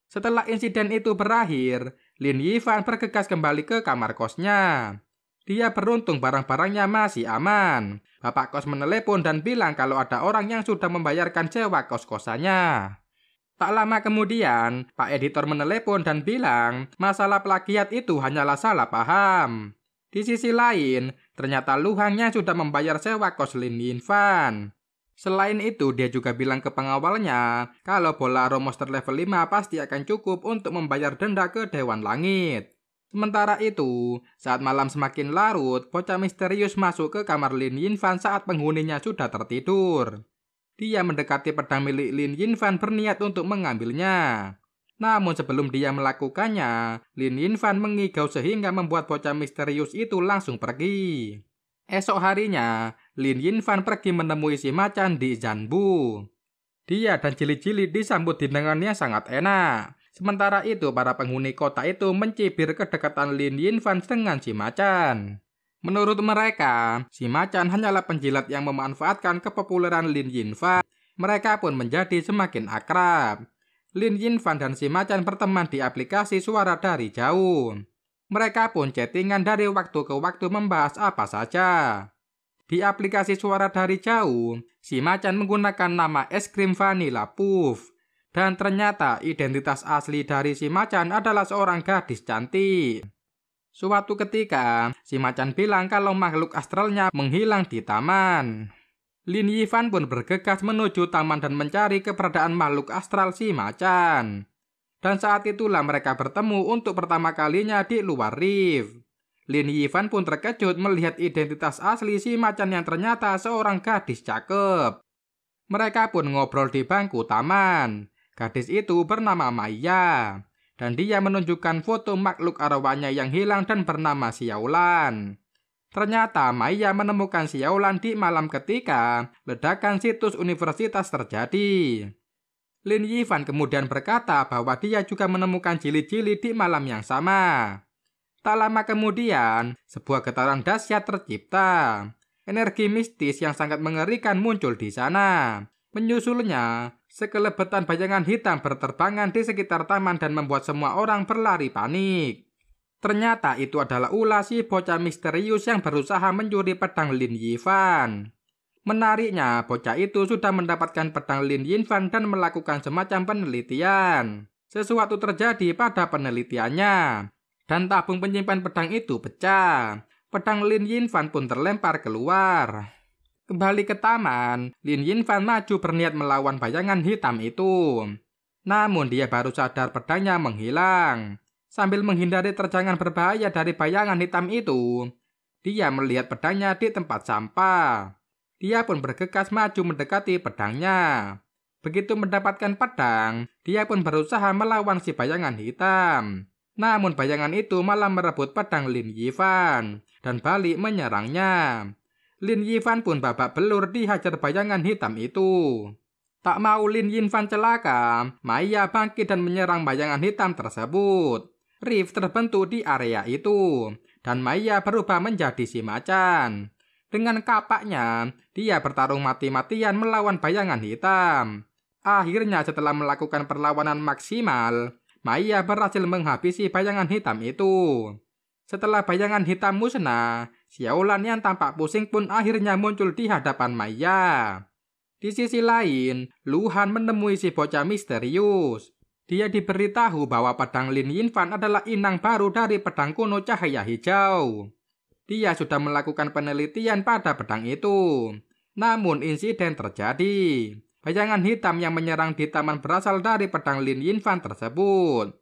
Setelah insiden itu berakhir, Lin Yifan bergegas kembali ke kamar kosnya. Dia beruntung barang-barangnya masih aman. Bapak kos menelepon dan bilang kalau ada orang yang sudah membayarkan sewa kos-kosannya. Tak lama kemudian, Pak Editor menelepon dan bilang masalah plagiat itu hanyalah salah paham. Di sisi lain, ternyata Luhangnya sudah membayar sewa kos Lin Yinfan. Selain itu, dia juga bilang ke pengawalnya kalau bola Monster level 5 pasti akan cukup untuk membayar denda ke Dewan Langit. Sementara itu, saat malam semakin larut, bocah misterius masuk ke kamar Lin Yinfan saat penghuninya sudah tertidur. Dia mendekati pedang milik Lin Yinfan berniat untuk mengambilnya. Namun sebelum dia melakukannya, Lin Yinfan mengigau sehingga membuat bocah misterius itu langsung pergi. Esok harinya, Lin Yinfan pergi menemui si macan di Janbu. Dia dan cili-cili disambut dengannya sangat enak. Sementara itu, para penghuni kota itu mencibir kedekatan Lin Yinfan dengan si macan. Menurut mereka, si macan hanyalah penjilat yang memanfaatkan kepopuleran Lin Yinfan. Mereka pun menjadi semakin akrab. Lin Yinfan dan si macan berteman di aplikasi suara dari jauh. Mereka pun chattingan dari waktu ke waktu membahas apa saja. Di aplikasi suara dari jauh, si macan menggunakan nama es krim Vanilla Puff. Dan ternyata identitas asli dari si macan adalah seorang gadis cantik. Suatu ketika, si macan bilang kalau makhluk astralnya menghilang di taman. Lin Yifan pun bergegas menuju taman dan mencari keberadaan makhluk astral si macan. Dan saat itulah mereka bertemu untuk pertama kalinya di luar rift. Lin Yifan pun terkejut melihat identitas asli si macan yang ternyata seorang gadis cakep. Mereka pun ngobrol di bangku taman. Gadis itu bernama Maya, dan dia menunjukkan foto makhluk arwahnya yang hilang dan bernama Xiaolan. Ternyata Maya menemukan Xiaolan di malam ketika ledakan situs universitas terjadi. Lin Yifan kemudian berkata bahwa dia juga menemukan cili-cili di malam yang sama. Tak lama kemudian, sebuah getaran dahsyat tercipta. Energi mistis yang sangat mengerikan muncul di sana. Menyusulnya, Sekelebetan bayangan hitam berterbangan di sekitar taman dan membuat semua orang berlari panik. Ternyata itu adalah ulah si bocah misterius yang berusaha mencuri pedang Lin Yifan. Menariknya, bocah itu sudah mendapatkan pedang Lin Yifan dan melakukan semacam penelitian. Sesuatu terjadi pada penelitiannya, dan tabung penyimpan pedang itu pecah. Pedang Lin Yifan pun terlempar keluar. Kembali ke taman, Lin Yin Fan maju berniat melawan bayangan hitam itu. Namun dia baru sadar pedangnya menghilang. Sambil menghindari terjangan berbahaya dari bayangan hitam itu, dia melihat pedangnya di tempat sampah. Dia pun bergegas maju mendekati pedangnya. Begitu mendapatkan pedang, dia pun berusaha melawan si bayangan hitam. Namun bayangan itu malah merebut pedang Lin Yifan dan balik menyerangnya. Lin Yifan pun babak belur dihajar bayangan hitam itu. Tak mau Lin Yifan celaka, Maya bangkit dan menyerang bayangan hitam tersebut. Rift terbentuk di area itu, dan Maya berubah menjadi si macan. Dengan kapaknya, dia bertarung mati-matian melawan bayangan hitam. Akhirnya setelah melakukan perlawanan maksimal, Maya berhasil menghabisi bayangan hitam itu. Setelah bayangan hitam musnah, Xiaolan yang tampak pusing pun akhirnya muncul di hadapan Maya. Di sisi lain, Luhan menemui si bocah misterius. Dia diberitahu bahwa pedang Lin Yinfan adalah inang baru dari pedang kuno cahaya hijau. Dia sudah melakukan penelitian pada pedang itu. Namun insiden terjadi. Bayangan hitam yang menyerang di taman berasal dari pedang Lin Yinfan tersebut.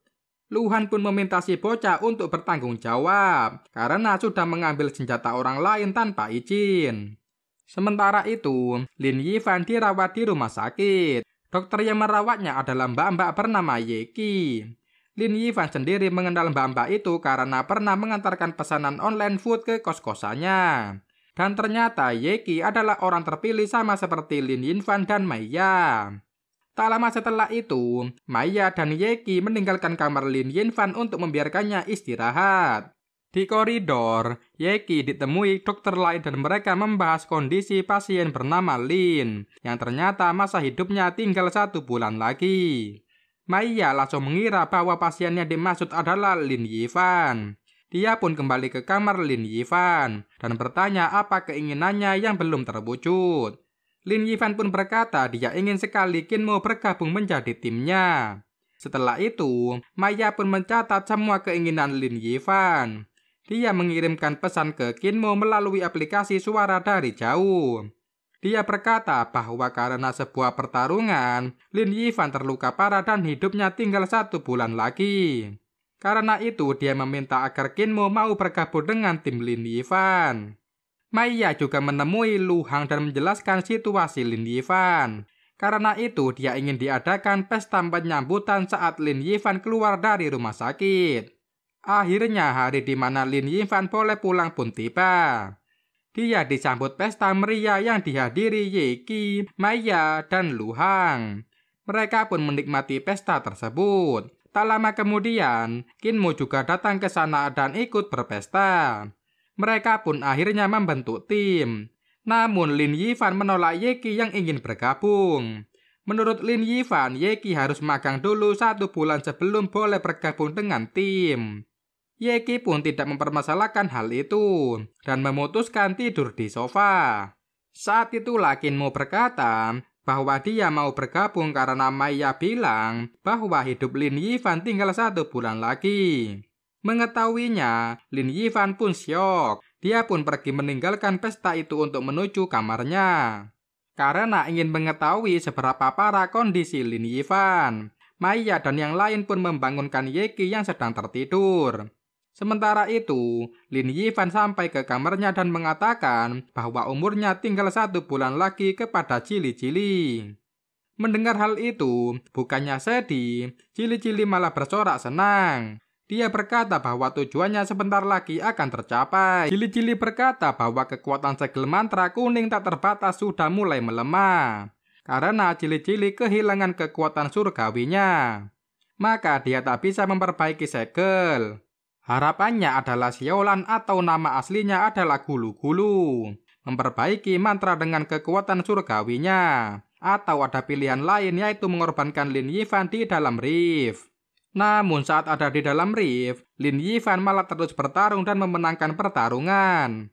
Luhan pun meminta si bocah untuk bertanggung jawab karena sudah mengambil senjata orang lain tanpa izin. Sementara itu, Lin Yifan dirawat di rumah sakit. Dokter yang merawatnya adalah mbak-mbak bernama Yeki. Lin Yifan sendiri mengenal mbak-mbak itu karena pernah mengantarkan pesanan online food ke kos-kosannya. Dan ternyata Yeki adalah orang terpilih sama seperti Lin Yifan dan Maya. Tak lama setelah itu, Maya dan Yeki meninggalkan kamar Lin Yinfan untuk membiarkannya istirahat. Di koridor, Yeki ditemui dokter lain dan mereka membahas kondisi pasien bernama Lin, yang ternyata masa hidupnya tinggal satu bulan lagi. Maya langsung mengira bahwa pasiennya dimaksud adalah Lin Yifan. Dia pun kembali ke kamar Lin Yifan dan bertanya apa keinginannya yang belum terwujud. Lin Yifan pun berkata dia ingin sekali Kin Mo bergabung menjadi timnya. Setelah itu, Maya pun mencatat semua keinginan Lin Yifan. Dia mengirimkan pesan ke Kin Mo melalui aplikasi suara dari jauh. Dia berkata bahwa karena sebuah pertarungan, Lin Yifan terluka parah dan hidupnya tinggal satu bulan lagi. Karena itu, dia meminta agar Kin Mo mau bergabung dengan tim Lin Yifan. Maya juga menemui Lu Hang dan menjelaskan situasi Lin Yifan. Karena itu, dia ingin diadakan pesta penyambutan saat Lin Yifan keluar dari rumah sakit. Akhirnya hari di mana Lin Yifan boleh pulang pun tiba. Dia disambut pesta meriah yang dihadiri Yeki, Maya, dan Lu Hang. Mereka pun menikmati pesta tersebut. Tak lama kemudian, Kinmu juga datang ke sana dan ikut berpesta. Mereka pun akhirnya membentuk tim. Namun Lin Yifan menolak Yeki yang ingin bergabung. Menurut Lin Yifan, Yeki harus magang dulu satu bulan sebelum boleh bergabung dengan tim. Yeki pun tidak mempermasalahkan hal itu dan memutuskan tidur di sofa. Saat itu Lakin mau berkata bahwa dia mau bergabung karena Maya bilang bahwa hidup Lin Yifan tinggal satu bulan lagi. Mengetahuinya, Lin Yifan pun syok. Dia pun pergi meninggalkan pesta itu untuk menuju kamarnya. Karena ingin mengetahui seberapa parah kondisi Lin Yifan. Maya dan yang lain pun membangunkan Yeki yang sedang tertidur. Sementara itu, Lin Yifan sampai ke kamarnya dan mengatakan bahwa umurnya tinggal satu bulan lagi kepada Cili-Cili. Mendengar hal itu, bukannya sedih, Cili-Cili malah bersorak senang. Dia berkata bahwa tujuannya sebentar lagi akan tercapai. Cili-cili berkata bahwa kekuatan segel mantra kuning tak terbatas sudah mulai melemah. Karena cili-cili kehilangan kekuatan surgawinya. Maka dia tak bisa memperbaiki segel. Harapannya adalah Siolan atau nama aslinya adalah Gulu-Gulu. Memperbaiki mantra dengan kekuatan surgawinya. Atau ada pilihan lain yaitu mengorbankan Lin Yifan di dalam rift. Namun saat ada di dalam rift, Lin Yifan malah terus bertarung dan memenangkan pertarungan.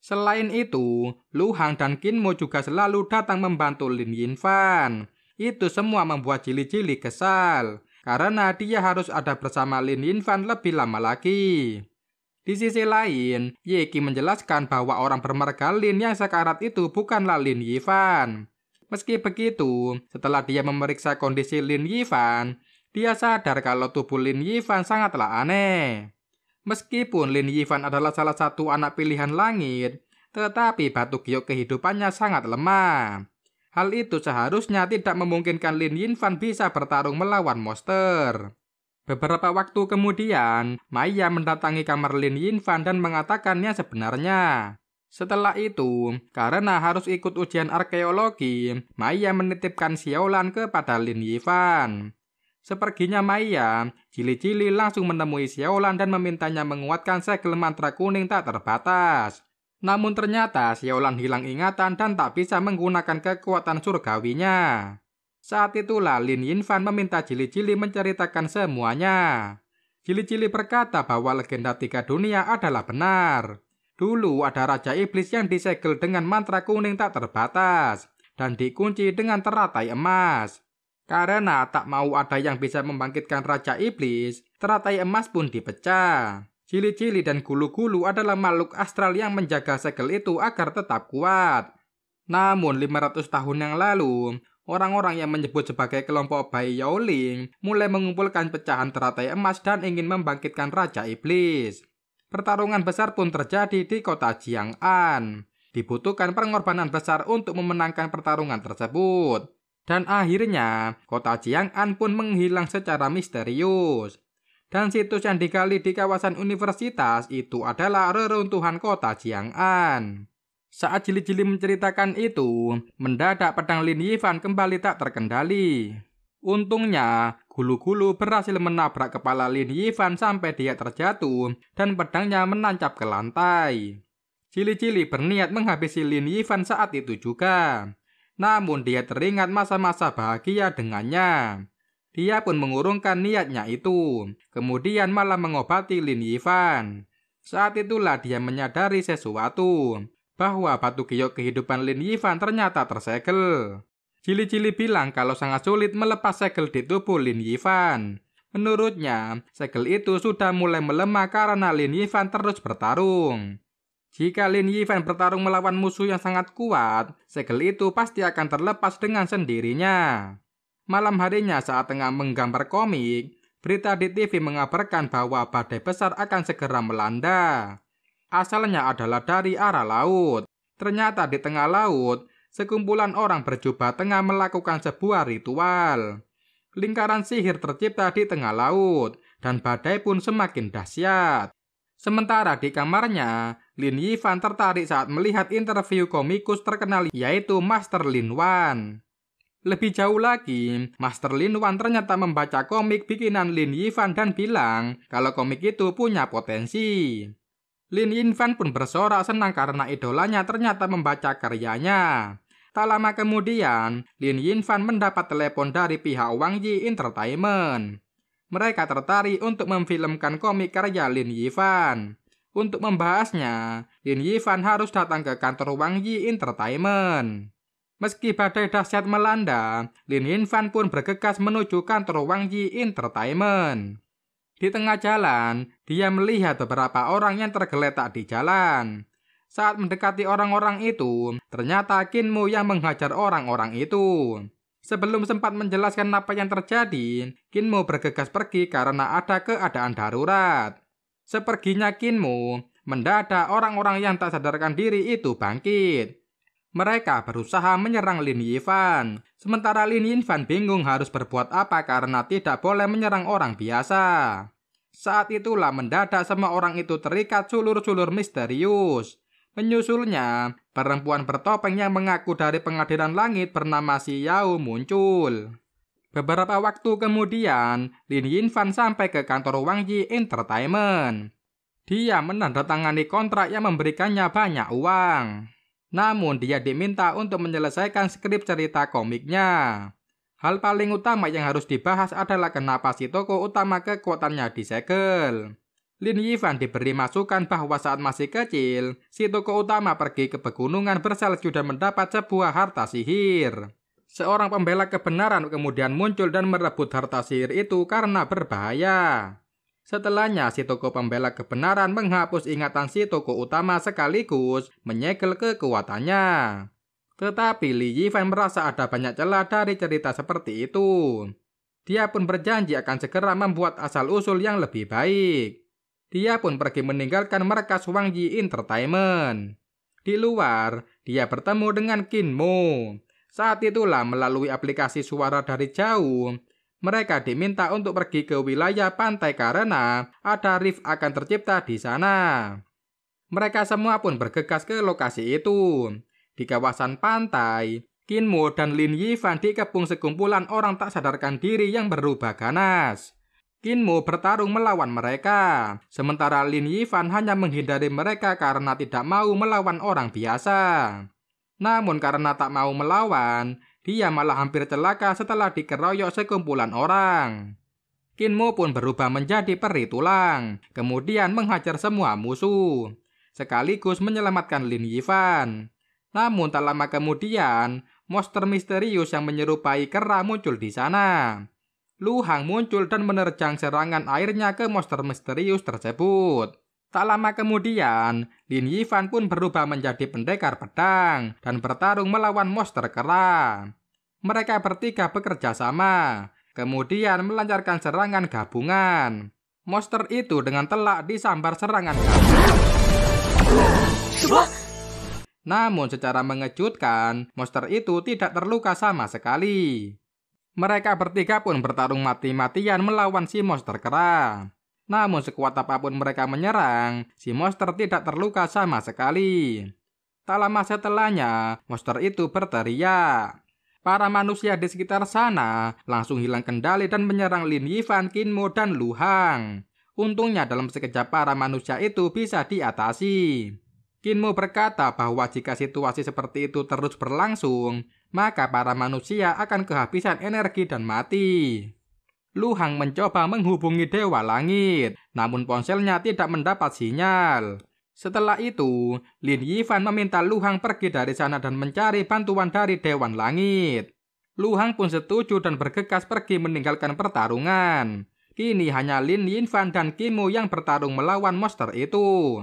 Selain itu, Lu Hang dan Qin Mo juga selalu datang membantu Lin Yifan. Itu semua membuat Cili-Cili kesal, karena dia harus ada bersama Lin Yifan lebih lama lagi. Di sisi lain, Ye Qi menjelaskan bahwa orang bermarga Lin yang sekarat itu bukanlah Lin Yifan. Meski begitu, setelah dia memeriksa kondisi Lin Yifan, dia sadar kalau tubuh Lin Yifan sangatlah aneh. Meskipun Lin Yifan adalah salah satu anak pilihan langit, tetapi batu giok kehidupannya sangat lemah. Hal itu seharusnya tidak memungkinkan Lin Yifan bisa bertarung melawan monster. Beberapa waktu kemudian, Maya mendatangi kamar Lin Yifan dan mengatakannya sebenarnya. Setelah itu, karena harus ikut ujian arkeologi, Maya menitipkan Xiaolan kepada Lin Yifan. Seperginya Maya, Cili-Cili langsung menemui Xiaolan dan memintanya menguatkan segel mantra kuning tak terbatas. Namun ternyata Xiaolan hilang ingatan dan tak bisa menggunakan kekuatan surgawinya. Saat itulah Lin Yinfan meminta Cili-Cili menceritakan semuanya. Cili-Cili berkata bahwa legenda tiga dunia adalah benar. Dulu ada Raja Iblis yang disegel dengan mantra kuning tak terbatas dan dikunci dengan teratai emas. Karena tak mau ada yang bisa membangkitkan Raja Iblis, teratai emas pun dipecah. Cili-cili dan gulu-gulu adalah makhluk astral yang menjaga segel itu agar tetap kuat. Namun 500 tahun yang lalu, orang-orang yang menyebut sebagai kelompok Bai Yaoling mulai mengumpulkan pecahan teratai emas dan ingin membangkitkan Raja Iblis. Pertarungan besar pun terjadi di kota Jiang'an. Dibutuhkan pengorbanan besar untuk memenangkan pertarungan tersebut. Dan akhirnya, kota Jiang'an pun menghilang secara misterius. Dan situs yang digali di kawasan universitas itu adalah reruntuhan kota Jiang'an. Saat jili-jili menceritakan itu, mendadak pedang Lin Yifan kembali tak terkendali. Untungnya, gulu-gulu berhasil menabrak kepala Lin Yifan sampai dia terjatuh dan pedangnya menancap ke lantai. Cili-cili berniat menghabisi Lin Yifan saat itu juga. Namun dia teringat masa-masa bahagia dengannya. Dia pun mengurungkan niatnya itu. Kemudian malah mengobati Lin Yifan. Saat itulah dia menyadari sesuatu. Bahwa batu giok kehidupan Lin Yifan ternyata tersegel. Cili-cili bilang kalau sangat sulit melepas segel di tubuh Lin Yifan. Menurutnya, segel itu sudah mulai melemah karena Lin Yifan terus bertarung. Jika Lin Yifan bertarung melawan musuh yang sangat kuat, segel itu pasti akan terlepas dengan sendirinya. Malam harinya saat tengah menggambar komik, berita di TV mengabarkan bahwa badai besar akan segera melanda. Asalnya adalah dari arah laut. Ternyata di tengah laut, sekumpulan orang berjubah tengah melakukan sebuah ritual. Lingkaran sihir tercipta di tengah laut, dan badai pun semakin dahsyat. Sementara di kamarnya, Lin Yifan tertarik saat melihat interview komikus terkenal yaitu Master Lin Wan. Lebih jauh lagi, Master Lin Wan ternyata membaca komik bikinan Lin Yifan dan bilang kalau komik itu punya potensi. Lin Yifan pun bersorak senang karena idolanya ternyata membaca karyanya. Tak lama kemudian, Lin Yifan mendapat telepon dari pihak Wang Yi Entertainment mereka tertarik untuk memfilmkan komik karya Lin Yifan. Untuk membahasnya, Lin Yifan harus datang ke kantor Wang Yi Entertainment. Meski badai dahsyat melanda, Lin Yifan pun bergegas menuju kantor Wang Yi Entertainment. Di tengah jalan, dia melihat beberapa orang yang tergeletak di jalan. Saat mendekati orang-orang itu, ternyata Kinmu yang menghajar orang-orang itu. Sebelum sempat menjelaskan apa yang terjadi, Kinmu bergegas pergi karena ada keadaan darurat. Seperginya Kinmu, mendadak orang-orang yang tak sadarkan diri itu bangkit. Mereka berusaha menyerang Lin Yifan. Sementara Lin Yifan bingung harus berbuat apa karena tidak boleh menyerang orang biasa. Saat itulah mendadak semua orang itu terikat sulur-sulur misterius. Menyusulnya, perempuan bertopeng yang mengaku dari pengadilan langit bernama Si Yao muncul. Beberapa waktu kemudian, Lin Yinfan sampai ke kantor Wang Yi Entertainment. Dia menandatangani kontrak yang memberikannya banyak uang. Namun dia diminta untuk menyelesaikan skrip cerita komiknya. Hal paling utama yang harus dibahas adalah kenapa si toko utama kekuatannya disegel. Lin Yifan diberi masukan bahwa saat masih kecil, si tokoh utama pergi ke pegunungan bersalju dan mendapat sebuah harta sihir. Seorang pembela kebenaran kemudian muncul dan merebut harta sihir itu karena berbahaya. Setelahnya, si tokoh pembela kebenaran menghapus ingatan si tokoh utama sekaligus menyegel kekuatannya. Tetapi Li Yifan merasa ada banyak celah dari cerita seperti itu. Dia pun berjanji akan segera membuat asal-usul yang lebih baik. Dia pun pergi meninggalkan markas Wang Yi Entertainment. Di luar, dia bertemu dengan Qin Mo. Saat itulah melalui aplikasi suara dari jauh, mereka diminta untuk pergi ke wilayah pantai karena ada rift akan tercipta di sana. Mereka semua pun bergegas ke lokasi itu. Di kawasan pantai, Kinmu dan Lin Yifan dikepung sekumpulan orang tak sadarkan diri yang berubah ganas. Kinmo bertarung melawan mereka, sementara Lin Yifan hanya menghindari mereka karena tidak mau melawan orang biasa. Namun karena tak mau melawan, dia malah hampir celaka setelah dikeroyok sekumpulan orang. Kinmo pun berubah menjadi peri tulang, kemudian menghajar semua musuh, sekaligus menyelamatkan Lin Yifan. Namun tak lama kemudian, monster misterius yang menyerupai kera muncul di sana Lu Hang muncul dan menerjang serangan airnya ke monster misterius tersebut. Tak lama kemudian, Lin Yifan pun berubah menjadi pendekar pedang dan bertarung melawan monster kera. Mereka bertiga bekerja sama, kemudian melancarkan serangan gabungan. Monster itu dengan telak disambar serangan gabungan. Namun secara mengejutkan, monster itu tidak terluka sama sekali. Mereka bertiga pun bertarung mati-matian melawan si monster kera. Namun sekuat apapun mereka menyerang, si monster tidak terluka sama sekali. Tak lama setelahnya, monster itu berteriak. Para manusia di sekitar sana langsung hilang kendali dan menyerang Lin Yifan, Kinmo, dan Lu Hang. Untungnya dalam sekejap para manusia itu bisa diatasi. Kinmo berkata bahwa jika situasi seperti itu terus berlangsung, maka para manusia akan kehabisan energi dan mati. Luhang mencoba menghubungi Dewa Langit, namun ponselnya tidak mendapat sinyal. Setelah itu, Lin Yifan meminta Luhang pergi dari sana dan mencari bantuan dari Dewan Langit. Luhang pun setuju dan bergegas pergi meninggalkan pertarungan. Kini hanya Lin Yifan dan Kimu yang bertarung melawan monster itu.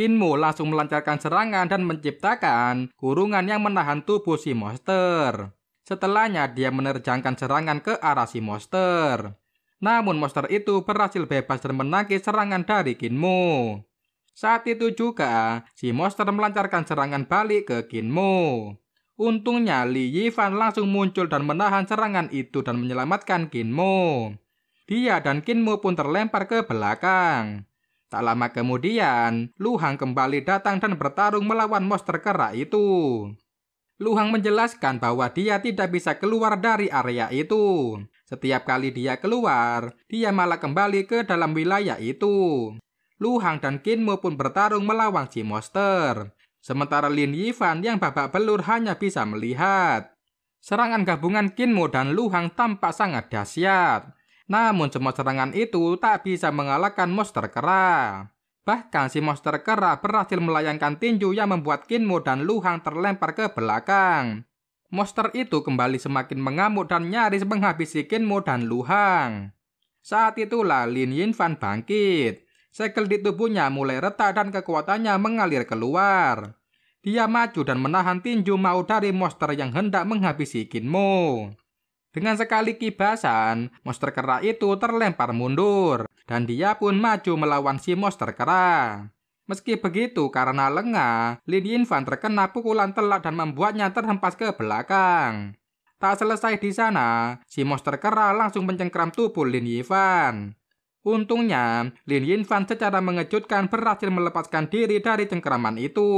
Kinmu langsung melancarkan serangan dan menciptakan kurungan yang menahan tubuh si monster. Setelahnya dia menerjangkan serangan ke arah si monster. Namun monster itu berhasil bebas dan menangkis serangan dari Kinmu. Saat itu juga, si monster melancarkan serangan balik ke Kinmu. Untungnya Li Yifan langsung muncul dan menahan serangan itu dan menyelamatkan Kinmu. Dia dan Kinmu pun terlempar ke belakang. Tak lama kemudian, Luhang kembali datang dan bertarung melawan monster kera itu. Luhang menjelaskan bahwa dia tidak bisa keluar dari area itu. Setiap kali dia keluar, dia malah kembali ke dalam wilayah itu. Luhang dan Mo pun bertarung melawan si monster. Sementara Lin Yifan yang babak belur hanya bisa melihat. Serangan gabungan Mo dan Luhang tampak sangat dahsyat. Namun semua serangan itu tak bisa mengalahkan monster kera. Bahkan si monster kera berhasil melayangkan tinju yang membuat Kinmu dan Luhang terlempar ke belakang. Monster itu kembali semakin mengamuk dan nyaris menghabisi Kinmu dan Luhang. Saat itulah Lin Yinfan bangkit. Segel di tubuhnya mulai retak dan kekuatannya mengalir keluar. Dia maju dan menahan tinju mau dari monster yang hendak menghabisi Kinmu. Dengan sekali kibasan, monster kera itu terlempar mundur, dan dia pun maju melawan si monster kera. Meski begitu, karena lengah, Lin Yinfan terkena pukulan telak dan membuatnya terhempas ke belakang. Tak selesai di sana, si monster kera langsung mencengkram tubuh Lin Yinfan. Untungnya, Lin Yinfan secara mengejutkan berhasil melepaskan diri dari cengkeraman itu.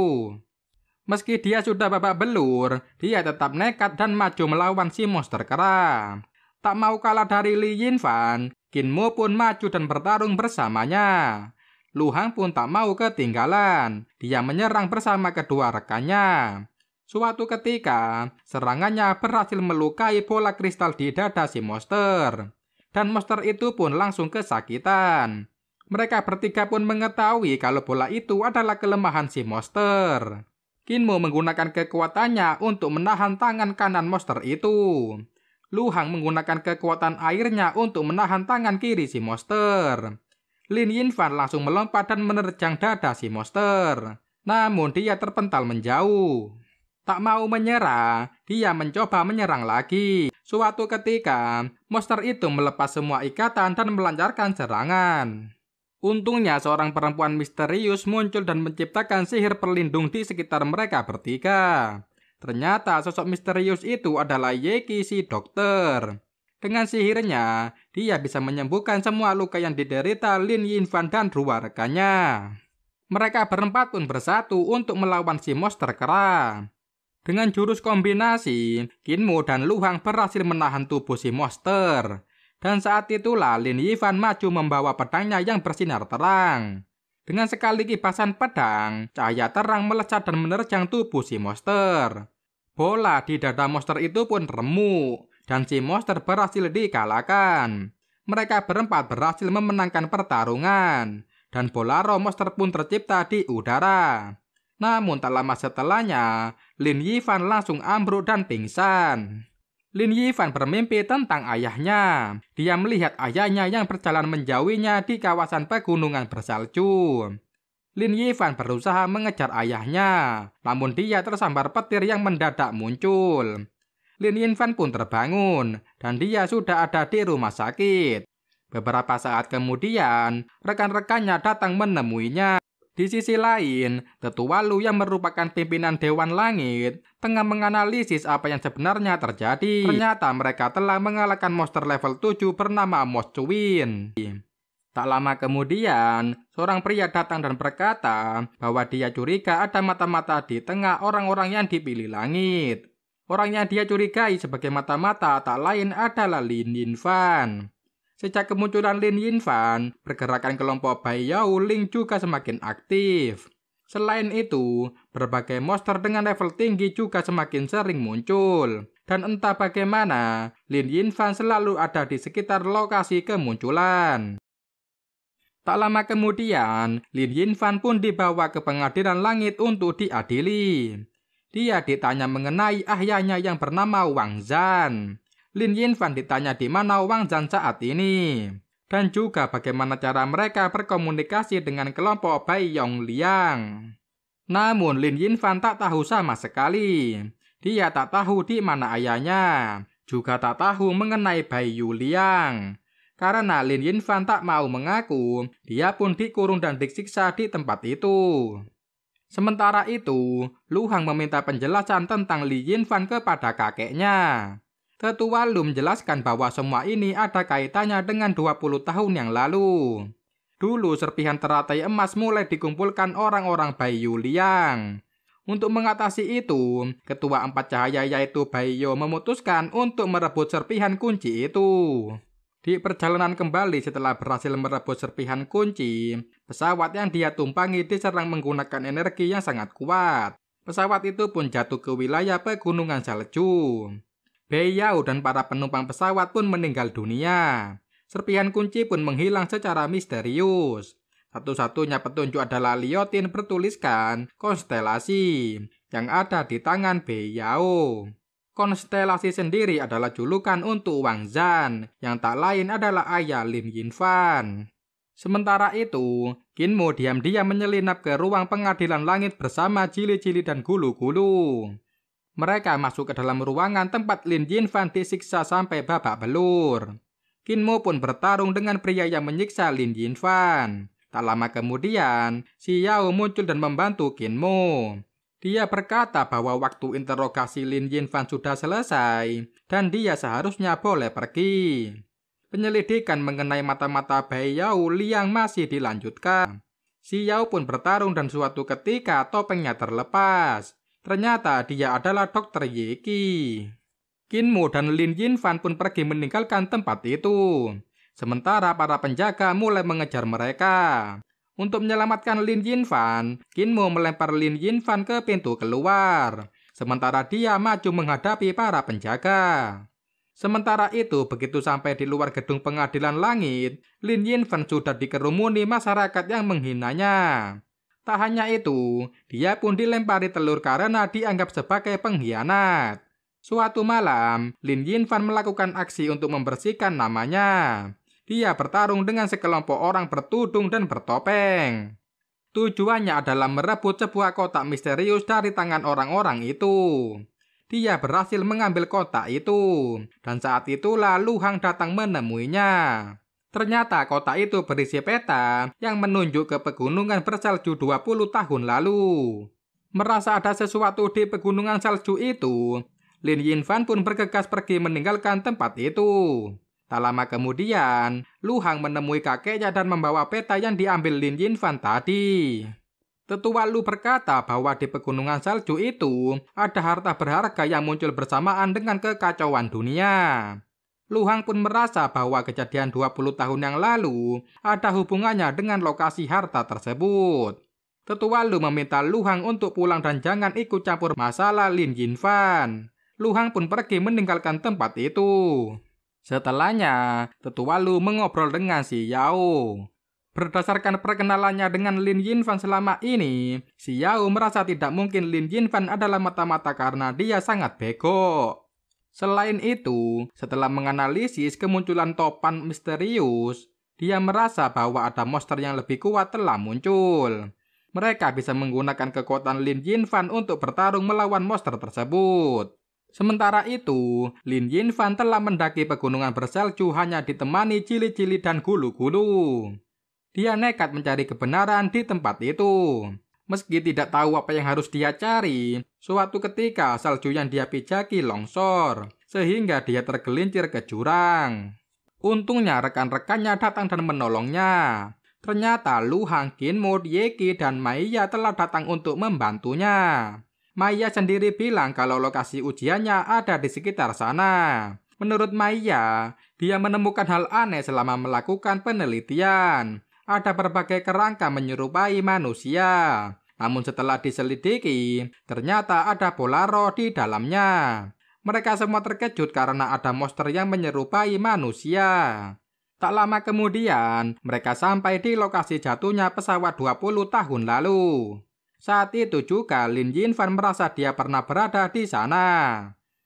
Meski dia sudah babak belur, dia tetap nekat dan maju melawan si monster kera. Tak mau kalah dari Li Yinfan, Mo pun maju dan bertarung bersamanya. Luhang pun tak mau ketinggalan. Dia menyerang bersama kedua rekannya. Suatu ketika, serangannya berhasil melukai bola kristal di dada si monster. Dan monster itu pun langsung kesakitan. Mereka bertiga pun mengetahui kalau bola itu adalah kelemahan si monster. Kinmu menggunakan kekuatannya untuk menahan tangan kanan monster itu. Luhang menggunakan kekuatan airnya untuk menahan tangan kiri si monster. Lin Yinfan langsung melompat dan menerjang dada si monster. Namun dia terpental menjauh. Tak mau menyerah, dia mencoba menyerang lagi. Suatu ketika, monster itu melepas semua ikatan dan melancarkan serangan. Untungnya seorang perempuan misterius muncul dan menciptakan sihir perlindung di sekitar mereka bertiga. Ternyata sosok misterius itu adalah Yeki si dokter. Dengan sihirnya, dia bisa menyembuhkan semua luka yang diderita Lin Yinfan dan dua Mereka berempat pun bersatu untuk melawan si monster kera. Dengan jurus kombinasi, Kinmu dan Luhang berhasil menahan tubuh si monster. Dan saat itulah Lin Yifan maju membawa pedangnya yang bersinar terang. Dengan sekali kipasan pedang, cahaya terang melesat dan menerjang tubuh si monster. Bola di dada monster itu pun remuk, dan si monster berhasil dikalahkan. Mereka berempat berhasil memenangkan pertarungan, dan bola roh monster pun tercipta di udara. Namun tak lama setelahnya, Lin Yifan langsung ambruk dan pingsan. Lin Yifan bermimpi tentang ayahnya. Dia melihat ayahnya yang berjalan menjauhinya di kawasan pegunungan bersalju. Lin Yifan berusaha mengejar ayahnya, namun dia tersambar petir yang mendadak muncul. Lin Yifan pun terbangun, dan dia sudah ada di rumah sakit. Beberapa saat kemudian, rekan-rekannya datang menemuinya. Di sisi lain, Tetua Lu yang merupakan pimpinan Dewan Langit tengah menganalisis apa yang sebenarnya terjadi. Ternyata mereka telah mengalahkan monster level 7 bernama Mos Chuin. Tak lama kemudian, seorang pria datang dan berkata bahwa dia curiga ada mata-mata di tengah orang-orang yang dipilih langit. Orang yang dia curigai sebagai mata-mata tak lain adalah Lin Yin Fan. Sejak kemunculan Lin Yinfan, pergerakan kelompok Bai Yao Ling juga semakin aktif. Selain itu, berbagai monster dengan level tinggi juga semakin sering muncul. Dan entah bagaimana, Lin Yinfan selalu ada di sekitar lokasi kemunculan. Tak lama kemudian, Lin Yinfan pun dibawa ke pengadilan langit untuk diadili. Dia ditanya mengenai ayahnya yang bernama Wang Zan. Lin Yin Fan ditanya di mana Wang Zhan saat ini. Dan juga bagaimana cara mereka berkomunikasi dengan kelompok Bai Yong Liang. Namun Lin Yin Fan tak tahu sama sekali. Dia tak tahu di mana ayahnya. Juga tak tahu mengenai Bai Yu Liang. Karena Lin Yin Fan tak mau mengaku, dia pun dikurung dan disiksa di tempat itu. Sementara itu, Lu Hang meminta penjelasan tentang Li Fan kepada kakeknya. Tetua Lu menjelaskan bahwa semua ini ada kaitannya dengan 20 tahun yang lalu. Dulu serpihan teratai emas mulai dikumpulkan orang-orang Bai Yuliang. Untuk mengatasi itu, ketua empat cahaya yaitu Baiyo memutuskan untuk merebut serpihan kunci itu. Di perjalanan kembali setelah berhasil merebut serpihan kunci, pesawat yang dia tumpangi diserang menggunakan energi yang sangat kuat. Pesawat itu pun jatuh ke wilayah pegunungan salju. Beiyao dan para penumpang pesawat pun meninggal dunia. Serpihan kunci pun menghilang secara misterius. Satu-satunya petunjuk adalah liotin bertuliskan konstelasi yang ada di tangan Beiyao. Konstelasi sendiri adalah julukan untuk Wang Zan, yang tak lain adalah ayah Lim Yinfan. Sementara itu, Qin Mo diam-diam menyelinap ke ruang pengadilan langit bersama cili-cili dan gulu-gulu. Mereka masuk ke dalam ruangan tempat Lin Yinfan disiksa sampai babak belur. Qin Mo pun bertarung dengan pria yang menyiksa Lin Yinfan. Tak lama kemudian, Si Yao muncul dan membantu Qin Mo. Dia berkata bahwa waktu interogasi Lin Yinfan sudah selesai dan dia seharusnya boleh pergi. Penyelidikan mengenai mata-mata Bai Yao Liang masih dilanjutkan. Si Yao pun bertarung dan suatu ketika topengnya terlepas. Ternyata dia adalah dokter Yeki. Kinmu dan Lin Fan pun pergi meninggalkan tempat itu. Sementara para penjaga mulai mengejar mereka. Untuk menyelamatkan Lin Yinfan, Kinmu melempar Lin Fan ke pintu keluar. Sementara dia maju menghadapi para penjaga. Sementara itu, begitu sampai di luar gedung pengadilan langit, Lin Fan sudah dikerumuni masyarakat yang menghinanya. Tak hanya itu, dia pun dilempari telur karena dianggap sebagai pengkhianat. Suatu malam, Lin Yinfan melakukan aksi untuk membersihkan namanya. Dia bertarung dengan sekelompok orang bertudung dan bertopeng. Tujuannya adalah merebut sebuah kotak misterius dari tangan orang-orang itu. Dia berhasil mengambil kotak itu, dan saat itulah Luhang datang menemuinya. Ternyata kota itu berisi peta yang menunjuk ke pegunungan bersalju 20 tahun lalu. Merasa ada sesuatu di pegunungan salju itu, Lin Yinfan pun bergegas pergi meninggalkan tempat itu. Tak lama kemudian, Lu Hang menemui kakeknya dan membawa peta yang diambil Lin Yinfan tadi. Tetua Lu berkata bahwa di pegunungan salju itu ada harta berharga yang muncul bersamaan dengan kekacauan dunia. Luhang pun merasa bahwa kejadian 20 tahun yang lalu ada hubungannya dengan lokasi harta tersebut. Tetua Lu meminta Luhang untuk pulang dan jangan ikut campur masalah Lin Yinfan. Luhang pun pergi meninggalkan tempat itu. Setelahnya, Tetua Lu mengobrol dengan si Yao. Berdasarkan perkenalannya dengan Lin Yinfan selama ini, si Yao merasa tidak mungkin Lin Yinfan adalah mata-mata karena dia sangat bego. Selain itu, setelah menganalisis kemunculan topan misterius, dia merasa bahwa ada monster yang lebih kuat telah muncul. Mereka bisa menggunakan kekuatan Lin Yinfan untuk bertarung melawan monster tersebut. Sementara itu, Lin Yinfan telah mendaki pegunungan bersalju hanya ditemani cili-cili dan gulu-gulu. Dia nekat mencari kebenaran di tempat itu. Meski tidak tahu apa yang harus dia cari, suatu ketika salju yang dia pijaki longsor, sehingga dia tergelincir ke jurang. Untungnya rekan-rekannya datang dan menolongnya. Ternyata Lu Hangkin, Moryeki, dan Maya telah datang untuk membantunya. Maya sendiri bilang kalau lokasi ujiannya ada di sekitar sana. Menurut Maya, dia menemukan hal aneh selama melakukan penelitian ada berbagai kerangka menyerupai manusia. Namun setelah diselidiki, ternyata ada roh di dalamnya. Mereka semua terkejut karena ada monster yang menyerupai manusia. Tak lama kemudian, mereka sampai di lokasi jatuhnya pesawat 20 tahun lalu. Saat itu juga Lin Yinfan merasa dia pernah berada di sana.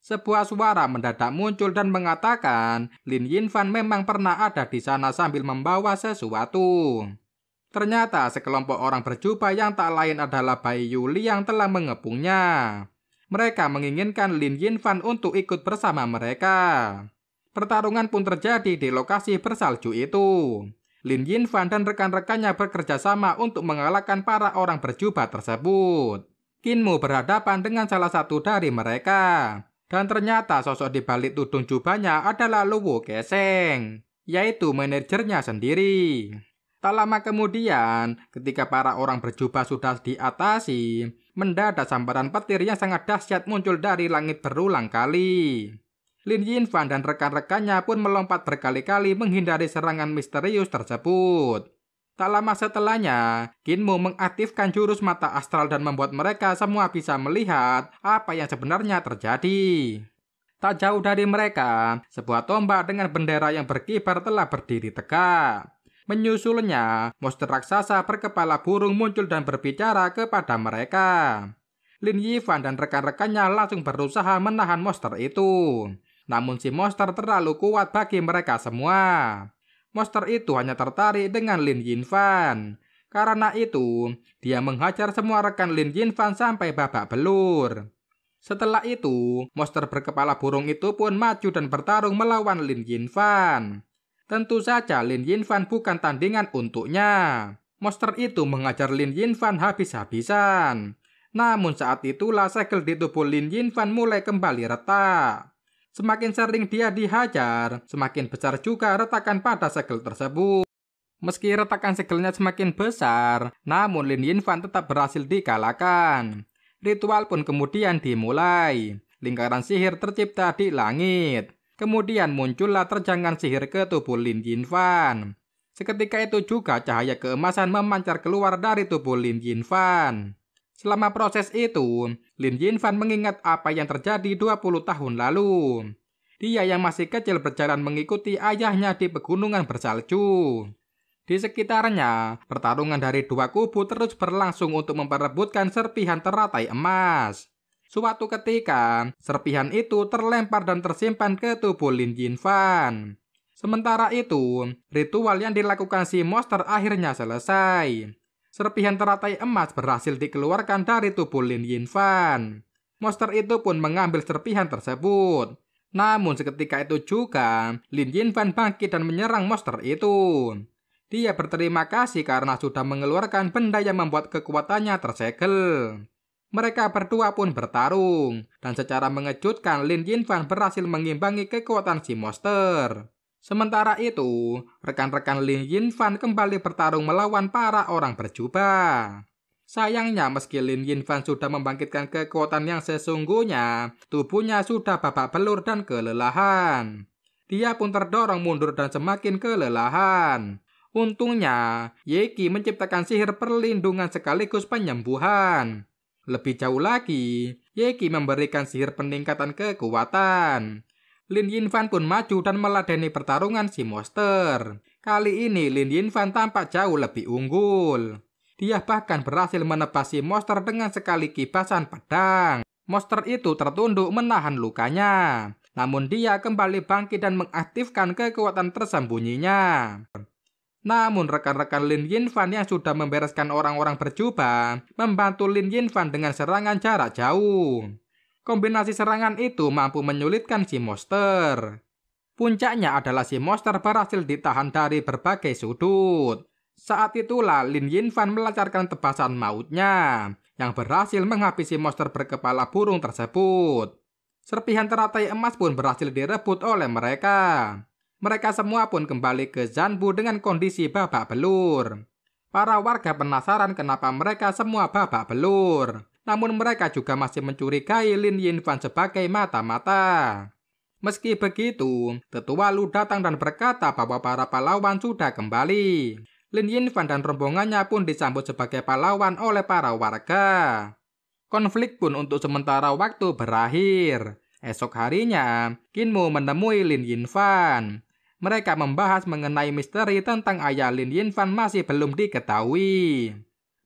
Sebuah suara mendadak muncul dan mengatakan, Lin Yinfan memang pernah ada di sana sambil membawa sesuatu. Ternyata sekelompok orang berjubah yang tak lain adalah Bai Yuli yang telah mengepungnya. Mereka menginginkan Lin Yinfan untuk ikut bersama mereka. Pertarungan pun terjadi di lokasi bersalju itu. Lin Yinfan dan rekan-rekannya bekerja sama untuk mengalahkan para orang berjubah tersebut. Kinmu berhadapan dengan salah satu dari mereka. Dan ternyata sosok di balik tudung jubahnya adalah Luwu Keseng, yaitu manajernya sendiri. Tak lama kemudian, ketika para orang berjubah sudah diatasi, mendadak sambaran petir yang sangat dahsyat muncul dari langit berulang kali. Lin Yinfan dan rekan-rekannya pun melompat berkali-kali menghindari serangan misterius tersebut. Tak lama setelahnya, Kinmu mengaktifkan jurus mata astral dan membuat mereka semua bisa melihat apa yang sebenarnya terjadi. Tak jauh dari mereka, sebuah tombak dengan bendera yang berkibar telah berdiri tegak. Menyusulnya, monster raksasa berkepala burung muncul dan berbicara kepada mereka. Lin Yifan dan rekan-rekannya langsung berusaha menahan monster itu. Namun si monster terlalu kuat bagi mereka semua monster itu hanya tertarik dengan Lin Yinfan. Karena itu, dia menghajar semua rekan Lin Yinfan sampai babak belur. Setelah itu, monster berkepala burung itu pun maju dan bertarung melawan Lin Yinfan. Tentu saja Lin Yinfan bukan tandingan untuknya. Monster itu mengajar Lin Yinfan habis-habisan. Namun saat itulah segel di tubuh Lin Yinfan mulai kembali retak. Semakin sering dia dihajar, semakin besar juga retakan pada segel tersebut. Meski retakan segelnya semakin besar, namun Lin Yinfan tetap berhasil dikalahkan. Ritual pun kemudian dimulai. Lingkaran sihir tercipta di langit. Kemudian muncullah terjangan sihir ke tubuh Lin Yinfan. Seketika itu juga cahaya keemasan memancar keluar dari tubuh Lin Yinfan. Selama proses itu, Lin Yinfan mengingat apa yang terjadi 20 tahun lalu. Dia yang masih kecil berjalan mengikuti ayahnya di pegunungan bersalju. Di sekitarnya, pertarungan dari dua kubu terus berlangsung untuk memperebutkan serpihan teratai emas. Suatu ketika, serpihan itu terlempar dan tersimpan ke tubuh Lin Yinfan. Sementara itu, ritual yang dilakukan si monster akhirnya selesai serpihan teratai emas berhasil dikeluarkan dari tubuh Lin Yin Fan. Monster itu pun mengambil serpihan tersebut. Namun seketika itu juga, Lin Yin Fan bangkit dan menyerang monster itu. Dia berterima kasih karena sudah mengeluarkan benda yang membuat kekuatannya tersegel. Mereka berdua pun bertarung, dan secara mengejutkan Lin Yin Fan berhasil mengimbangi kekuatan si monster. Sementara itu, rekan-rekan Lin Yinfan kembali bertarung melawan para orang berjubah. Sayangnya meski Lin Yinfan sudah membangkitkan kekuatan yang sesungguhnya, tubuhnya sudah babak belur dan kelelahan. Dia pun terdorong mundur dan semakin kelelahan. Untungnya, Yeki menciptakan sihir perlindungan sekaligus penyembuhan. Lebih jauh lagi, Yeki memberikan sihir peningkatan kekuatan Lin Yinfan pun maju dan meladeni pertarungan si monster. Kali ini Lin Yinfan tampak jauh lebih unggul. Dia bahkan berhasil menebas si monster dengan sekali kibasan pedang. Monster itu tertunduk menahan lukanya. Namun dia kembali bangkit dan mengaktifkan kekuatan tersembunyinya. Namun rekan-rekan Lin Yinfan yang sudah membereskan orang-orang berjubah membantu Lin Yinfan dengan serangan jarak jauh. Kombinasi serangan itu mampu menyulitkan si monster. Puncaknya adalah si monster berhasil ditahan dari berbagai sudut. Saat itulah Lin Yinfan melancarkan tebasan mautnya yang berhasil menghabisi monster berkepala burung tersebut. Serpihan teratai emas pun berhasil direbut oleh mereka. Mereka semua pun kembali ke Zanbu dengan kondisi babak belur. Para warga penasaran kenapa mereka semua babak belur namun mereka juga masih mencurigai Lin Yinfan sebagai mata-mata. Meski begitu, tetua Lu datang dan berkata bahwa para pahlawan sudah kembali. Lin Yinfan dan rombongannya pun disambut sebagai pahlawan oleh para warga. Konflik pun untuk sementara waktu berakhir. Esok harinya, Qin Mu menemui Lin Yinfan. Mereka membahas mengenai misteri tentang ayah Lin Yinfan masih belum diketahui.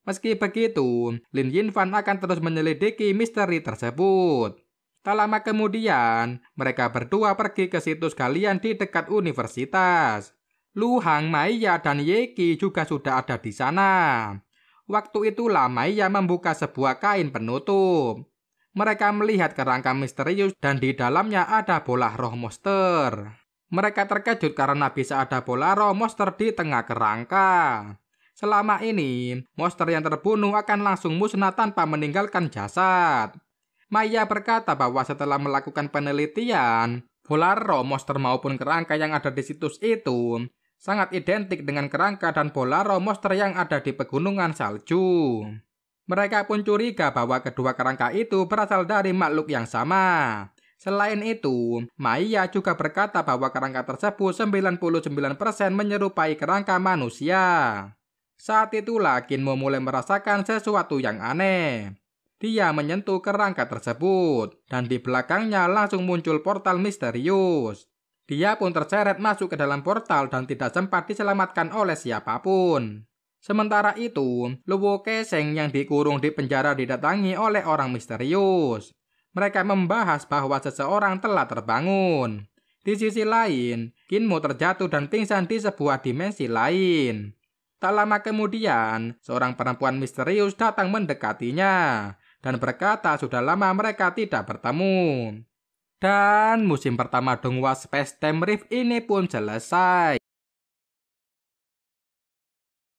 Meski begitu, Lin Yinfan akan terus menyelidiki misteri tersebut. Tak lama kemudian, mereka berdua pergi ke situs galian di dekat universitas. Lu Hang, Maya, dan Yeki juga sudah ada di sana. Waktu itulah Maya membuka sebuah kain penutup. Mereka melihat kerangka misterius dan di dalamnya ada bola roh monster. Mereka terkejut karena bisa ada bola roh monster di tengah kerangka. Selama ini, monster yang terbunuh akan langsung musnah tanpa meninggalkan jasad. Maya berkata bahwa setelah melakukan penelitian, Bolaro, monster maupun kerangka yang ada di situs itu sangat identik dengan kerangka dan Bolaro monster yang ada di pegunungan salju. Mereka pun curiga bahwa kedua kerangka itu berasal dari makhluk yang sama. Selain itu, Maya juga berkata bahwa kerangka tersebut 99% menyerupai kerangka manusia. Saat itu, itulah Mo mulai merasakan sesuatu yang aneh. Dia menyentuh kerangka tersebut, dan di belakangnya langsung muncul portal misterius. Dia pun terseret masuk ke dalam portal dan tidak sempat diselamatkan oleh siapapun. Sementara itu, Luwo Keseng yang dikurung di penjara didatangi oleh orang misterius. Mereka membahas bahwa seseorang telah terbangun. Di sisi lain, Kinmu terjatuh dan pingsan di sebuah dimensi lain. Tak lama kemudian, seorang perempuan misterius datang mendekatinya dan berkata sudah lama mereka tidak bertemu. Dan musim pertama Dongwa Space Time Rift ini pun selesai.